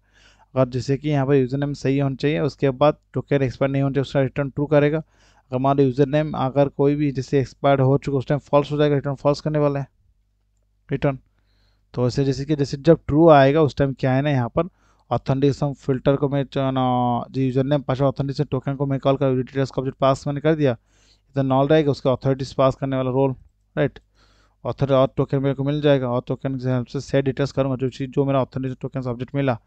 अगर जैसे कि यहाँ पर यूज़र नेम सही होना चाहिए उसके बाद टोकन एक्सपायर नहीं होना चाहिए उसका रिटर्न ट्रू करेगा अगर मान यूज़र नेम अगर कोई भी जैसे एक्सपायर्ड हो चुका उस टाइम फॉल्स हो जाएगा रिटर्न फॉल्स करने वाला है रिटर्न तो वैसे जैसे कि जैसे जब ट्रू आएगा उस टाइम क्या है ना यहाँ पर ऑथेंटिकेशन फिल्टर को मैं जो user name pass authentication token को मैं कॉल कर डिटेल्स का ऑब्जेक्ट पास मैंने कर दिया इधर नॉल रहेगा उसके ऑथोरिटीज पास करने वाला रोल राइट ऑथर और टोकन मेरे को मिल जाएगा और टोकन हेल्प से सेट डिटेल्स करूँगा जो चीज़ जो मेरा ऑथेंटिकेशन टोकन ऑब्जेक्ट मिला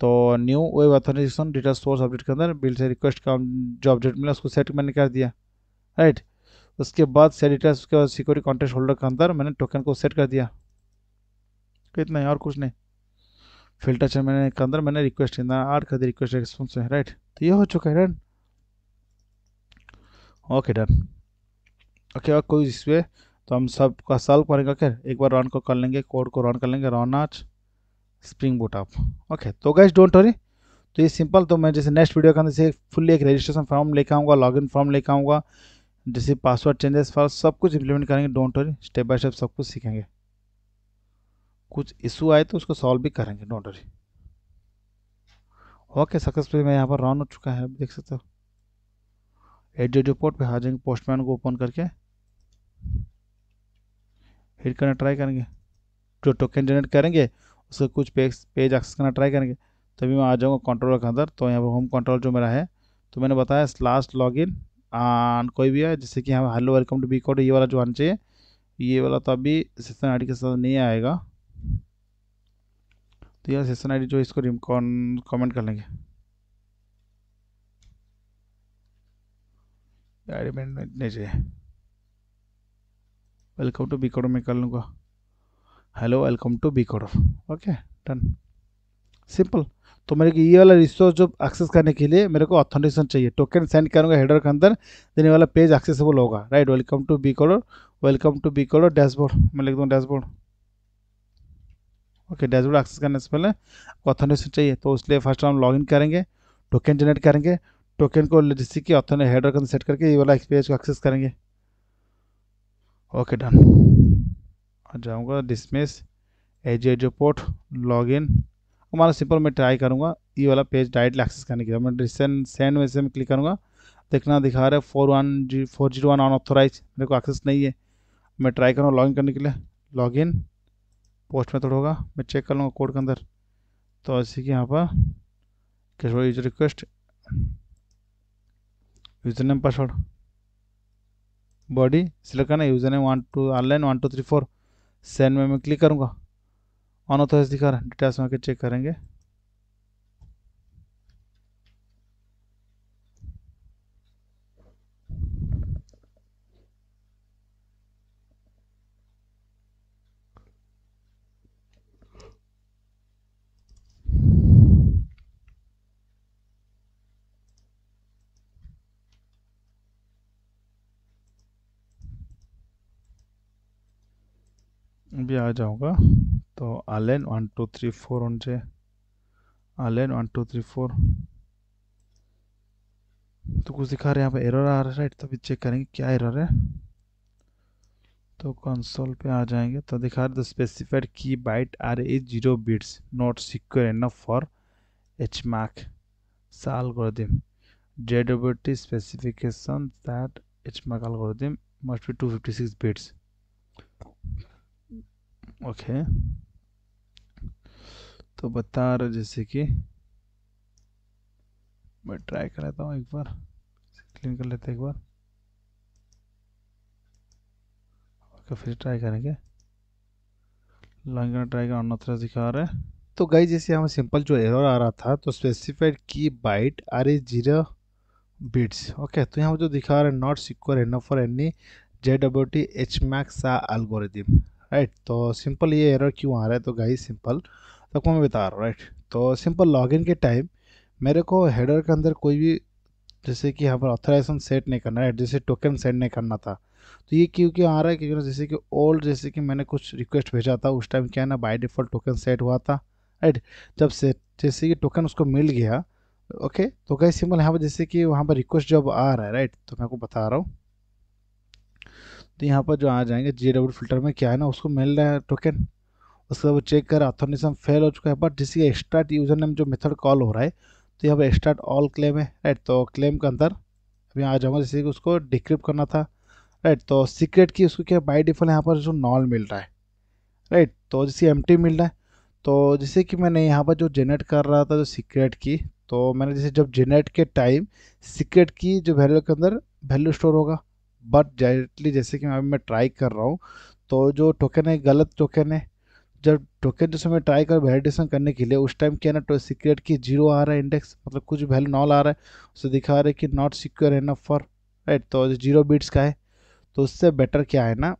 तो new web authorization data source update के अंदर बिल से रिक्वेस्ट का जो अपडेट मिला उसको सेट मैंने कर दिया राइट उसके बाद से डेटा उसके सिक्योरिटी कॉन्टेक्ट होल्डर के अंदर मैंने टोकन को सेट कर दिया कितना ही और कुछ नहीं फिल्टर चैन मैंने के अंदर मैंने रिक्वेस्ट किया आठ कर दी रिक्वेस्ट रिस्पॉन्स है राइट तो ये हो चुका है डन ओके डन ओके और कोई इस पर तो हम सब का सॉल्व करेंगे क्या एक बार रन को कर लेंगे कोड को रन कर लेंगे रन आज स्प्रिंग बूट ऑफ ओके तो गाइज डोंट वरी तो ये सिंपल तो मैं जैसे नेक्स्ट वीडियो के अंदर से फुल्ली एक रजिस्ट्रेशन फॉर्म लेकर आऊँगा इन फॉर्म लेकर आऊँगा जैसे पासवर्ड चेंजेस फॉर सब कुछ इंप्लीमेंट करेंगे don't worry step by step सब कुछ सीखेंगे कुछ इशू आए तो उसको सॉल्व भी करेंगे डोंट वरी ओके सक्सेसफुली मैं यहाँ पर रन हो चुका है देख सकते हो एट जो रिपोर्ट पर आ जाएंगे पोस्टमैन को ओपन करके हिट करना ट्राई करेंगे जो टोकन जनरेट करेंगे उसका कुछ पेज पेज एक्सेस करना ट्राई करेंगे तभी मैं आ जाऊँगा कंट्रोलर के अंदर तो यहाँ पर होम कंट्रोल जो मेरा है तो मैंने बताया लास्ट लॉग इन कोई भी है जैसे कि हम hello welcome to B code ये वाला जो आना चाहिए ये वाला तो अभी सेशन डी के साथ नहीं आएगा तो यह सेशन डी जो इसको कमेंट कर लेंगे एडमेंट नहीं चाहिए वेलकम टू बी कोड में कर लूँगा hello welcome to B code okay done simple तो मेरे को ये वाला रिसोर्स जो एक्सेस करने के लिए मेरे को ऑथेंटिकेशन चाहिए टोकन सेंड करूँगा हेडर के अंदर देने वाला पेज एक्सेसिबल होगा right welcome to B code welcome to B code dashboard मैं लिख दूँ डैशबोर्ड ओके डैशबोर्ड एक्सेस करने से पहले ऑथेंटिकेशन चाहिए तो इसलिए फर्स्ट हम इन करेंगे टोकन जनरेट करेंगे टोकन को जिससे कि ऑथन हेडर के अंदर सेट करके ये वाला पेज को एक्सेस करेंगे ओके डन जाऊँगा dismiss as port log in और माना सिंपल मैं ट्राई करूँगा ये वाला पेज डायरेक्टली एक्सेस करने के लिए मैं सेंड सेंड में से मैं क्लिक करूँगा देखना दिखा रहा है फोर वन जी फोर जीरो वन अनऑथोराइज मेरे को एक्सेस नहीं है मैं ट्राई करूँगा लॉगिन करने के लिए लॉगिन पोस्ट में थोड़ा होगा मैं चेक कर लूँगा कोड के अंदर तो ऐसे कि यहाँ पर कैश user request user name password body select करना user name one two online one two three four send में मैं क्लिक करूँगा अनऑथोराइज दिखा रहा है डिटेल्स में चेक करेंगे भी आ जाऊँगा तो आलेन वन टू थ्री फोर उनसे आलेन वन टू थ्री फोर तो कुछ दिखा रहे हैं यहाँ पे एरर आ रहा है राइट तो अभी चेक करेंगे क्या एरर है तो कंसोल पे आ जाएंगे तो दिखा रहे the specified key byte R A zero bits not secure enough for H mark algorithm JW T specification that H mark be two fifty six bits okay तो बता रहा जैसे कि मैं ट्राई कर लेता हूँ एक बार क्लीन कर लेते एक बार ओके फिर ट्राई करेंगे लॉन्ग ट्राई करना तरह दिखा रहा है तो गई जैसे हमें सिंपल जो एरर आ रहा था तो specified key byte R A zero bits okay तो यहाँ जो दिखा रहा है not secure enough for any J W T H MAC आ एल्गोरिदम राइट तो सिंपल ये एरर क्यों आ रहा है तो गाई सिंपल तो मैं बता रहा हूँ राइट तो सिंपल लॉगिन के टाइम मेरे को हेडर के अंदर कोई भी जैसे कि यहाँ पर ऑथराइजेशन सेट नहीं करना है जैसे टोकन सेट नहीं करना था तो ये क्यों क्यों आ रहा है क्योंकि जैसे कि ओल्ड जैसे कि मैंने कुछ रिक्वेस्ट भेजा था उस टाइम क्या है ना बाई डिफ़ॉल्ट टोकन सेट हुआ था राइट जब सेट जैसे कि टोकन उसको मिल गया ओके तो गाई सिंपल यहाँ पर जैसे कि वहाँ पर रिक्वेस्ट जब आ रहा है राइट तो मैं आपको बता रहा हूँ तो यहाँ पर जो आ जाएंगे जी डब्ल्यू फिल्टर में क्या है ना उसको मिल रहा है टोकन उसके बाद वो चेक कर ऑथोनिज्म फेल हो चुका है बट जिसकी एक्स्ट्राट यूजर नेम जो मेथड कॉल हो रहा है तो यहाँ पर एक्स्ट्राट ऑल क्लेम है राइट तो क्लेम के अंदर अभी आ जाऊँगा जैसे कि उसको डिक्रिप्ट करना था राइट तो सीक्रेट की उसको क्या बाई डिफॉल्ट यहाँ पर जो नॉल मिल रहा है राइट तो जैसे एम मिल रहा है तो जैसे कि मैंने यहाँ पर जो जेनरेट कर रहा था जो सीक्रेट की तो मैंने जैसे जब जेनरेट के टाइम सीक्रेट की जो वैल्यू के अंदर वैल्यू स्टोर होगा बट डायरेक्टली जैसे कि अभी मैं ट्राई कर रहा हूँ तो जो टोकन है गलत टोकन है जब टोकन जैसे मैं ट्राई कर वेलिडेशन करने के लिए उस टाइम क्या ना तो की जीरो आ रहा है इंडेक्स मतलब कुछ वैल्यू नॉल आ रहा है उसे दिखा रहा है कि नॉट सिक्योर है नफ फॉर राइट तो जीरो बीट्स का है तो उससे बेटर क्या है ना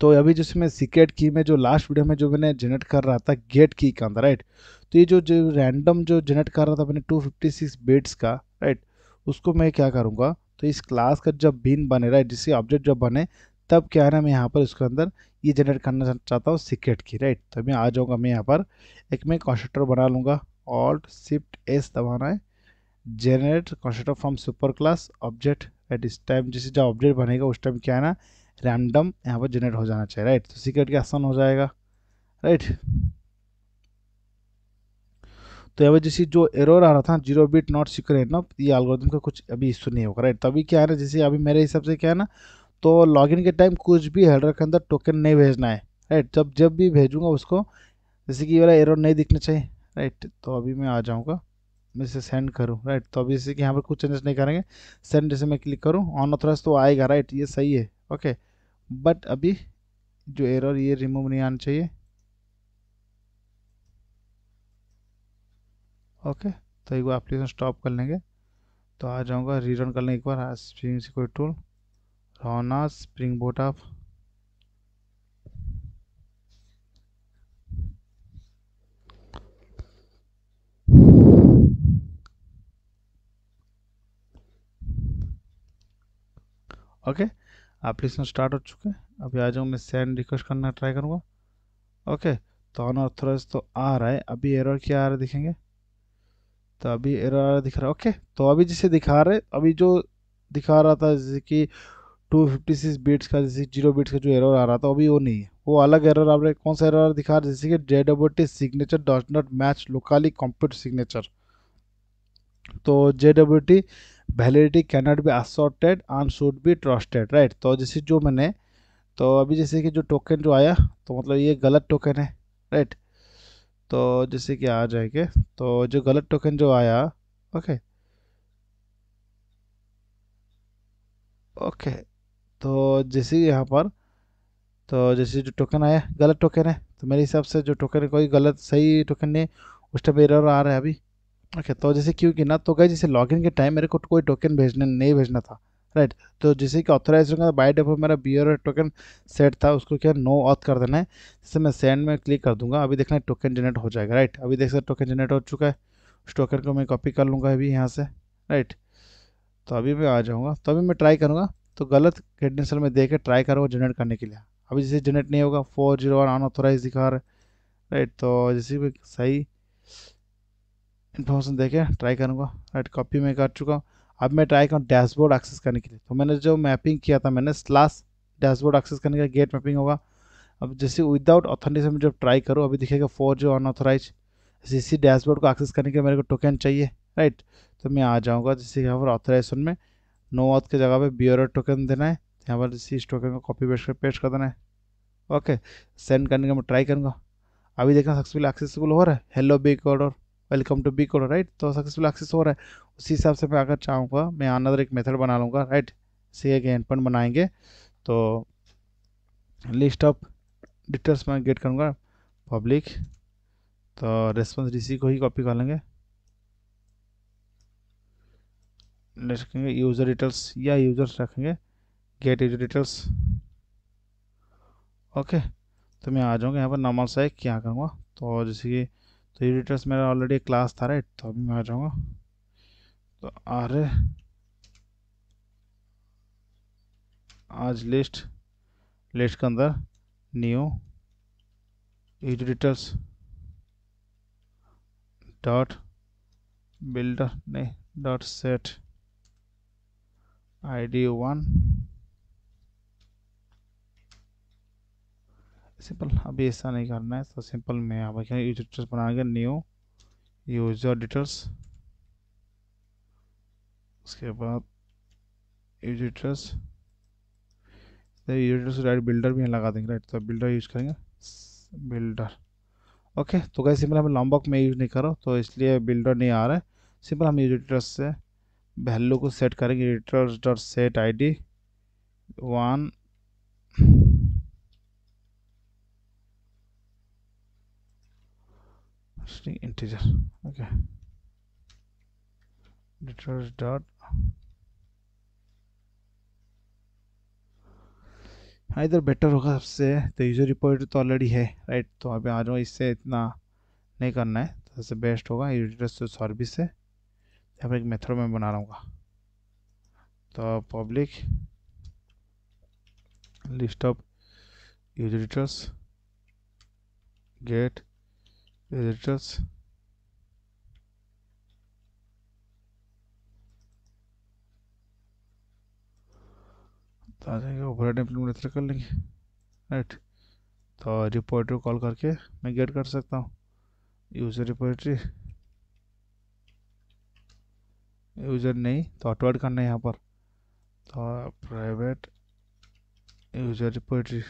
तो अभी जैसे मैं सीक्रेट की में जो लास्ट वीडियो में जो मैंने जनरेट कर रहा था गेट की का अंदर राइट तो ये जो जो रैंडम जो जनरेट कर रहा था मैंने 256 बिट्स का राइट उसको मैं क्या करूँगा तो इस क्लास का जब बीन राइट जिससे ऑब्जेक्ट जब बने तब क्या है ना मैं यहाँ पर उसके अंदर ये जनरेट करना चाहता हूँ सिकेट की राइट तो मैं आ जाऊँगा मैं यहाँ पर एक मैं कॉन्स्ट्रक्टर बना लूँगा ऑल्ट शिफ्ट एस दबाना है generate constructor from superclass object at इस टाइम जैसे जब ऑब्जेक्ट बनेगा उस टाइम क्या है ना रैंडम यहाँ पर जनरेट हो जाना चाहिए राइट तो सिक्रेट के आसान हो जाएगा राइट तो यहाँ पर जैसे जो एरर आ रहा था जीरो बिट नॉट सिक्योर है ना ये एल्गोरिथम का कुछ अभी इशू नहीं होगा राइट तभी क्या है ना जैसे अभी मेरे हिसाब से क्या है ना तो लॉगिन के टाइम कुछ भी हेडर के अंदर टोकन नहीं भेजना है राइट जब जब भी भेजूंगा उसको जैसे कि वाला एरर नहीं दिखना चाहिए राइट तो अभी मैं आ जाऊँगा मैं इसे सेंड करूँ राइट तो अभी जैसे कि यहाँ पर कुछ चेंजेस नहीं करेंगे सेंड जैसे मैं क्लिक करूँ ऑन ऑथराइज तो आएगा राइट ये सही है ओके बट अभी जो एरर ये रिमूव नहीं आना चाहिए ओके तो एक बार एप्लीकेशन स्टॉप कर लेंगे तो आ जाऊँगा रीरन कर लेंगे एक बार स्प्रिंग से कोई टूल रोना spring boot of okay application start हो चुके हैं अभी आ जाऊँ मैं सेंड रिक्वेस्ट करना ट्राई करूँगा ओके तो ऑन ऑथोराइज तो आ रहा है अभी एरर क्या आ रहा है दिखेंगे तो अभी एरर दिख रहा है ओके तो अभी जिसे दिखा रहे अभी जो दिखा रहा था जैसे कि 256 बिट्स का जैसे जीरो बिट्स का जो एरर आ रहा था अभी वो नहीं है वो अलग एरर आपने कौन सा एरर दिखा रहा है जैसे कि J W T signature does not match locally compute signature तो J W T validity cannot be asserted and should be trusted right तो जैसे जो मैंने तो अभी जैसे कि जो टोकन जो आया तो मतलब ये गलत टोकन है राइट तो जैसे कि आ जाएंगे तो जो गलत टोकन जो आया ओके ओके तो जैसे यहाँ पर तो जैसे जो टोकन आया गलत टोकन है तो मेरे हिसाब से जो टोकन कोई गलत सही टोकन नहीं उस टाइम एरर आ रहा है अभी ओके तो जैसे क्योंकि ना तो गए जैसे लॉगिन के टाइम मेरे को कोई टोकन भेजने नहीं भेजना था राइट तो जैसे कि ऑथोराइज होगा बाई डिफॉल्ट मेरा बी टोकन सेट था उसको क्या नो ऑथ कर देना है जैसे मैं सेंड में क्लिक कर दूंगा अभी देखना टोकन जनरेट हो जाएगा राइट अभी देख सकते टोकन जनरेट हो चुका है उस टोकन को मैं कॉपी कर लूँगा अभी यहाँ से राइट तो अभी मैं आ जाऊँगा तो अभी मैं ट्राई करूँगा तो गलत क्रेडेंशियल में दे के ट्राई करूँगा जनरेट करने के लिए अभी जैसे जनरेट नहीं होगा फोर जीरो वन अनऑथोराइज दिखा रहा है राइट तो जैसे भी सही इन्फॉर्मेशन देखे ट्राई करूँगा राइट कॉपी में कर चुका हूँ अब मैं ट्राई करूँ डैशबोर्ड एक्सेस करने के लिए तो मैंने जो मैपिंग किया था मैंने स्लास डैशबोर्ड एक्सेस करने का गेट मैपिंग होगा अब जैसे विदाउट ऑथेंटिकेशन जब ट्राई करूँ अभी दिखेगा फोर जो अनऑथोराइज जैसे इसी डैशबोर्ड को एक्सेस करने के लिए मेरे को टोकन चाहिए राइट तो मैं आ जाऊँगा जैसे यहाँ पर ऑथोराइजेशन में नो ऑथ के जगह पर बियर टोकन देना है यहाँ पर जैसे इस टोकन को कॉपी पेस्ट कर पेस्ट कर देना है ओके सेंड करने का मैं ट्राई करूँगा अभी देखना सक्सेसफुल एक्सेसिबल हो रहा है hello big order welcome to B code right तो सक्सेसफुल एक्सेस हो रहा है उसी हिसाब से मैं अगर चाहूँगा मैं अनदर एक मेथड बना लूँगा राइट से एक एंड पॉइंट बनाएंगे तो लिस्ट ऑफ डिटेल्स मैं गेट करूँगा पब्लिक तो रेस्पॉन्स डीसी को ही कॉपी कर लेंगे रखेंगे यूज़र डिटेल्स या यूज़र्स रखेंगे गेट यूजर डिटेल्स ओके तो मैं आ जाऊँगा यहाँ पर नॉर्मल साइक क्या करूँगा तो जैसे कि तो एडिटर्स मेरा ऑलरेडी क्लास था राइट तो अभी मैं आ जाऊँगा तो आर आज लिस्ट लिस्ट के अंदर न्यू एडिटर्स डॉट बिल्डर नहीं dot set I D one simple अभी ऐसा नहीं करना है तो सिंपल में आप यूजर डिटेल्स बनाएंगे न्यू यूजर डिटेल्स उसके बाद यूजर डिटेल्स यूजर तो डिटेल्स राइट बिल्डर भी लगा देंगे राइट तो बिल्डर यूज करेंगे बिल्डर ओके तो कहीं सिंपल हम लॉम्बॉक में यूज नहीं करो तो इसलिए बिल्डर नहीं आ रहा है सिंपल हम यूजर डिटेल्स से वैल्यू को सेट करेंगे user dot set I D one string integer okay details dot इधर बेटर होगा सबसे तो यूज़र रिपोर्ट तो ऑलरेडी है राइट तो अभी आ जाओ इससे इतना नहीं करना है तो सबसे बेस्ट होगा यूजर सर्विस है यहाँ पर एक मेथड में बना रहा तो public list of user details get editors आ जाएंगे ओवरहेड इम्प्लीमेंट कर लेंगे राइट तो रिपोर्टर कॉल करके मैं गेट कर सकता हूँ यूज़र रिपोर्टरी यूज़र नहीं तो ऑटो करना है यहाँ पर तो private user repository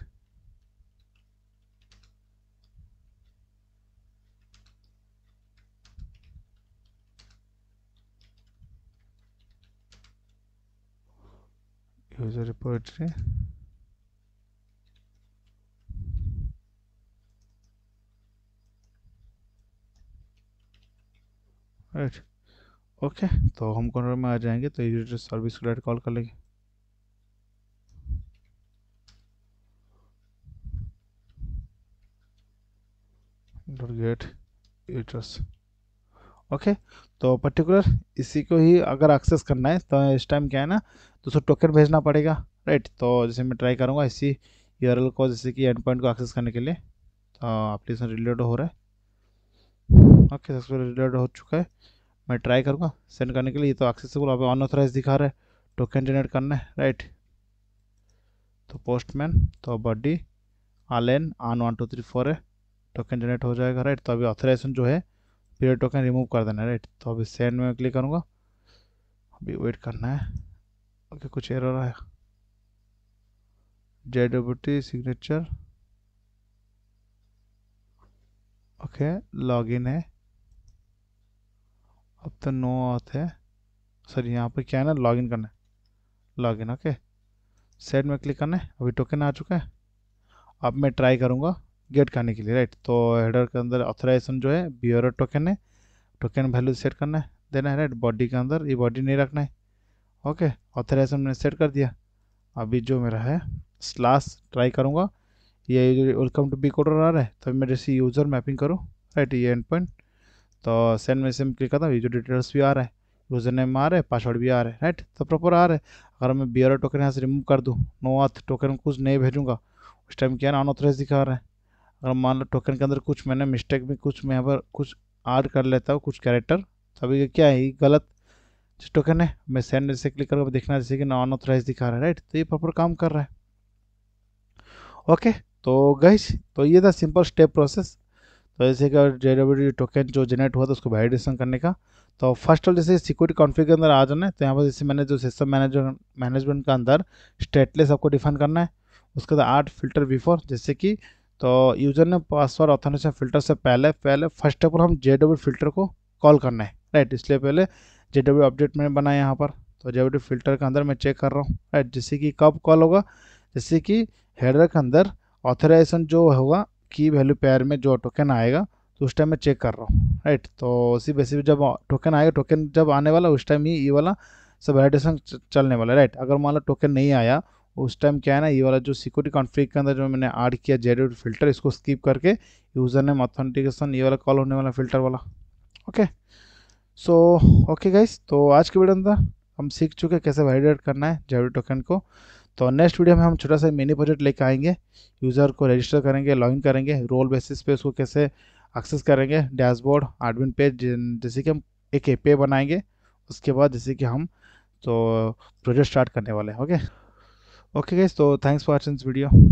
user repository eh? Right okay तो हम कॉर्नर में आ जाएंगे तो यूजर सर्विस को डायरेक्ट कॉल कर लेंगे डॉट गेट यूजर्स ओके तो पर्टिकुलर इसी को ही अगर एक्सेस करना है तो इस टाइम क्या है ना तो उसको टोकन भेजना पड़ेगा राइट तो जैसे मैं ट्राई करूँगा इसी यूर को जैसे कि एंड पॉइंट को एक्सेस करने के लिए तो एप्लीकेशन रिलेटेड हो रहा है ओके सक्सेसफुल रिलोड हो चुका है मैं ट्राई करूँगा सेंड करने के लिए तो एक्सेसिबल आप अनऑथराइज दिखा रहा है टोकन जनरेट करना है राइट तो पोस्टमैन तो बडी आलेन आन वन टू थ्री फोर है टोकन जनरेट हो जाएगा राइट तो अभी ऑथराइजेशन जो है पीरियड टोकन रिमूव कर देना राइट तो अभी सेंड में क्लिक करूँगा अभी वेट करना है ओके कुछ एरर आया J W T signature okay log in है अब तो नो ऑथ है सर यहाँ पर क्या है ना लॉग इन करना है लॉगिन ओके सेट में क्लिक करना है अभी टोकन आ चुका है अब मैं ट्राई करूँगा गेट करने के लिए राइट तो हेडर के अंदर ऑथराइजेशन जो है बियर टोकन है टोकन वैल्यू सेट करना है देना है राइट बॉडी के अंदर ये बॉडी नहीं रखना है ओके ऑथराइजेशन मैंने सेट कर दिया अभी जो मेरा है स्लास ट्राई करूँगा ये वेलकम टू बी कोडर आ रहा है तभी मैं जैसे यूज़र मैपिंग करूँ राइट ये एंड पॉइंट तो सेंड में क्लिक करता हूँ यूजर जो डिटेल्स भी आ रहा है यूज़र नेम आ रहा है पासवर्ड भी आ रहा है राइट तो प्रॉपर आ रहा है अगर मैं बियर टोकन यहाँ से रिमूव कर दूँ नो आथ टोकन कुछ नहीं भेजूँगा उस टाइम क्या ना अनऑथराइज दिखा रहा है अगर मान लो टोकन के अंदर कुछ मैंने मिस्टेक में कुछ मैं यहाँ पर कुछ ऐड कर लेता हूँ कुछ कैरेक्टर तभी क्या है गलत जो टोकन है मैं सेंड जैसे क्लिक करके देखना जैसे कि नॉन ऑथराइज दिखा रहा है राइट तो ये प्रॉपर काम कर रहा है ओके तो गैस तो ये था सिंपल स्टेप प्रोसेस तो जैसे कि जे टोकन जो जनरेट हुआ था उसको वैलिडेशन करने का तो फर्स्ट ऑफ जैसे सिक्योरिटी कॉन्फ़िग के अंदर आ जाना है तो यहाँ पर जैसे मैंने जो सिस्टम मैनेजर मैनेजमेंट का अंदर स्टेटलेस आपको डिफाइन करना है उसके बाद आर्ट फिल्टर बिफोर जैसे कि तो यूज़र ने पासवर्ड ऑथेंटिकेशन फिल्टर से पहले पहले फर्स्ट ऑफ ऑल हम जे फिल्टर को कॉल करना है राइट इसलिए पहले जे अपडेट मैंने बनाया यहाँ पर तो जे फिल्टर के अंदर मैं चेक कर रहा हूँ राइट जिससे कि कब कॉल होगा जिससे कि हेडर के अंदर ऑथराइजेशन जो होगा की वैल्यू पेयर में जो टोकन आएगा तो उस टाइम मैं चेक कर रहा हूँ राइट तो उसी बेसिस जब टोकन आएगा टोकन जब आने वाला उस टाइम ही ये वाला सब वैलिडेशन चलने वाला राइट अगर मान लो टोकन नहीं आया उस टाइम क्या है ना ये वाला जो सिक्योरिटी कॉन्फ्लिक के अंदर जो मैंने ऐड किया जेड फिल्टर इसको स्किप करके यूज़र नेम ऑथेंटिकेशन ये वाला कॉल होने वाला फिल्टर वाला ओके सो ओके गाइस तो आज के वीडियो अंदर हम सीख चुके हैं कैसे वैलिडेट करना है जेड टोकन को तो नेक्स्ट वीडियो में हम छोटा सा मिनी प्रोजेक्ट लेकर आएंगे यूज़र को रजिस्टर करेंगे लॉगिन करेंगे रोल बेसिस पे उसको कैसे एक्सेस करेंगे डैशबोर्ड एडमिन पेज जैसे कि हम एक ए बनाएंगे उसके बाद जैसे कि हम तो प्रोजेक्ट स्टार्ट करने वाले हैं okay okay guys so thanks for watching this video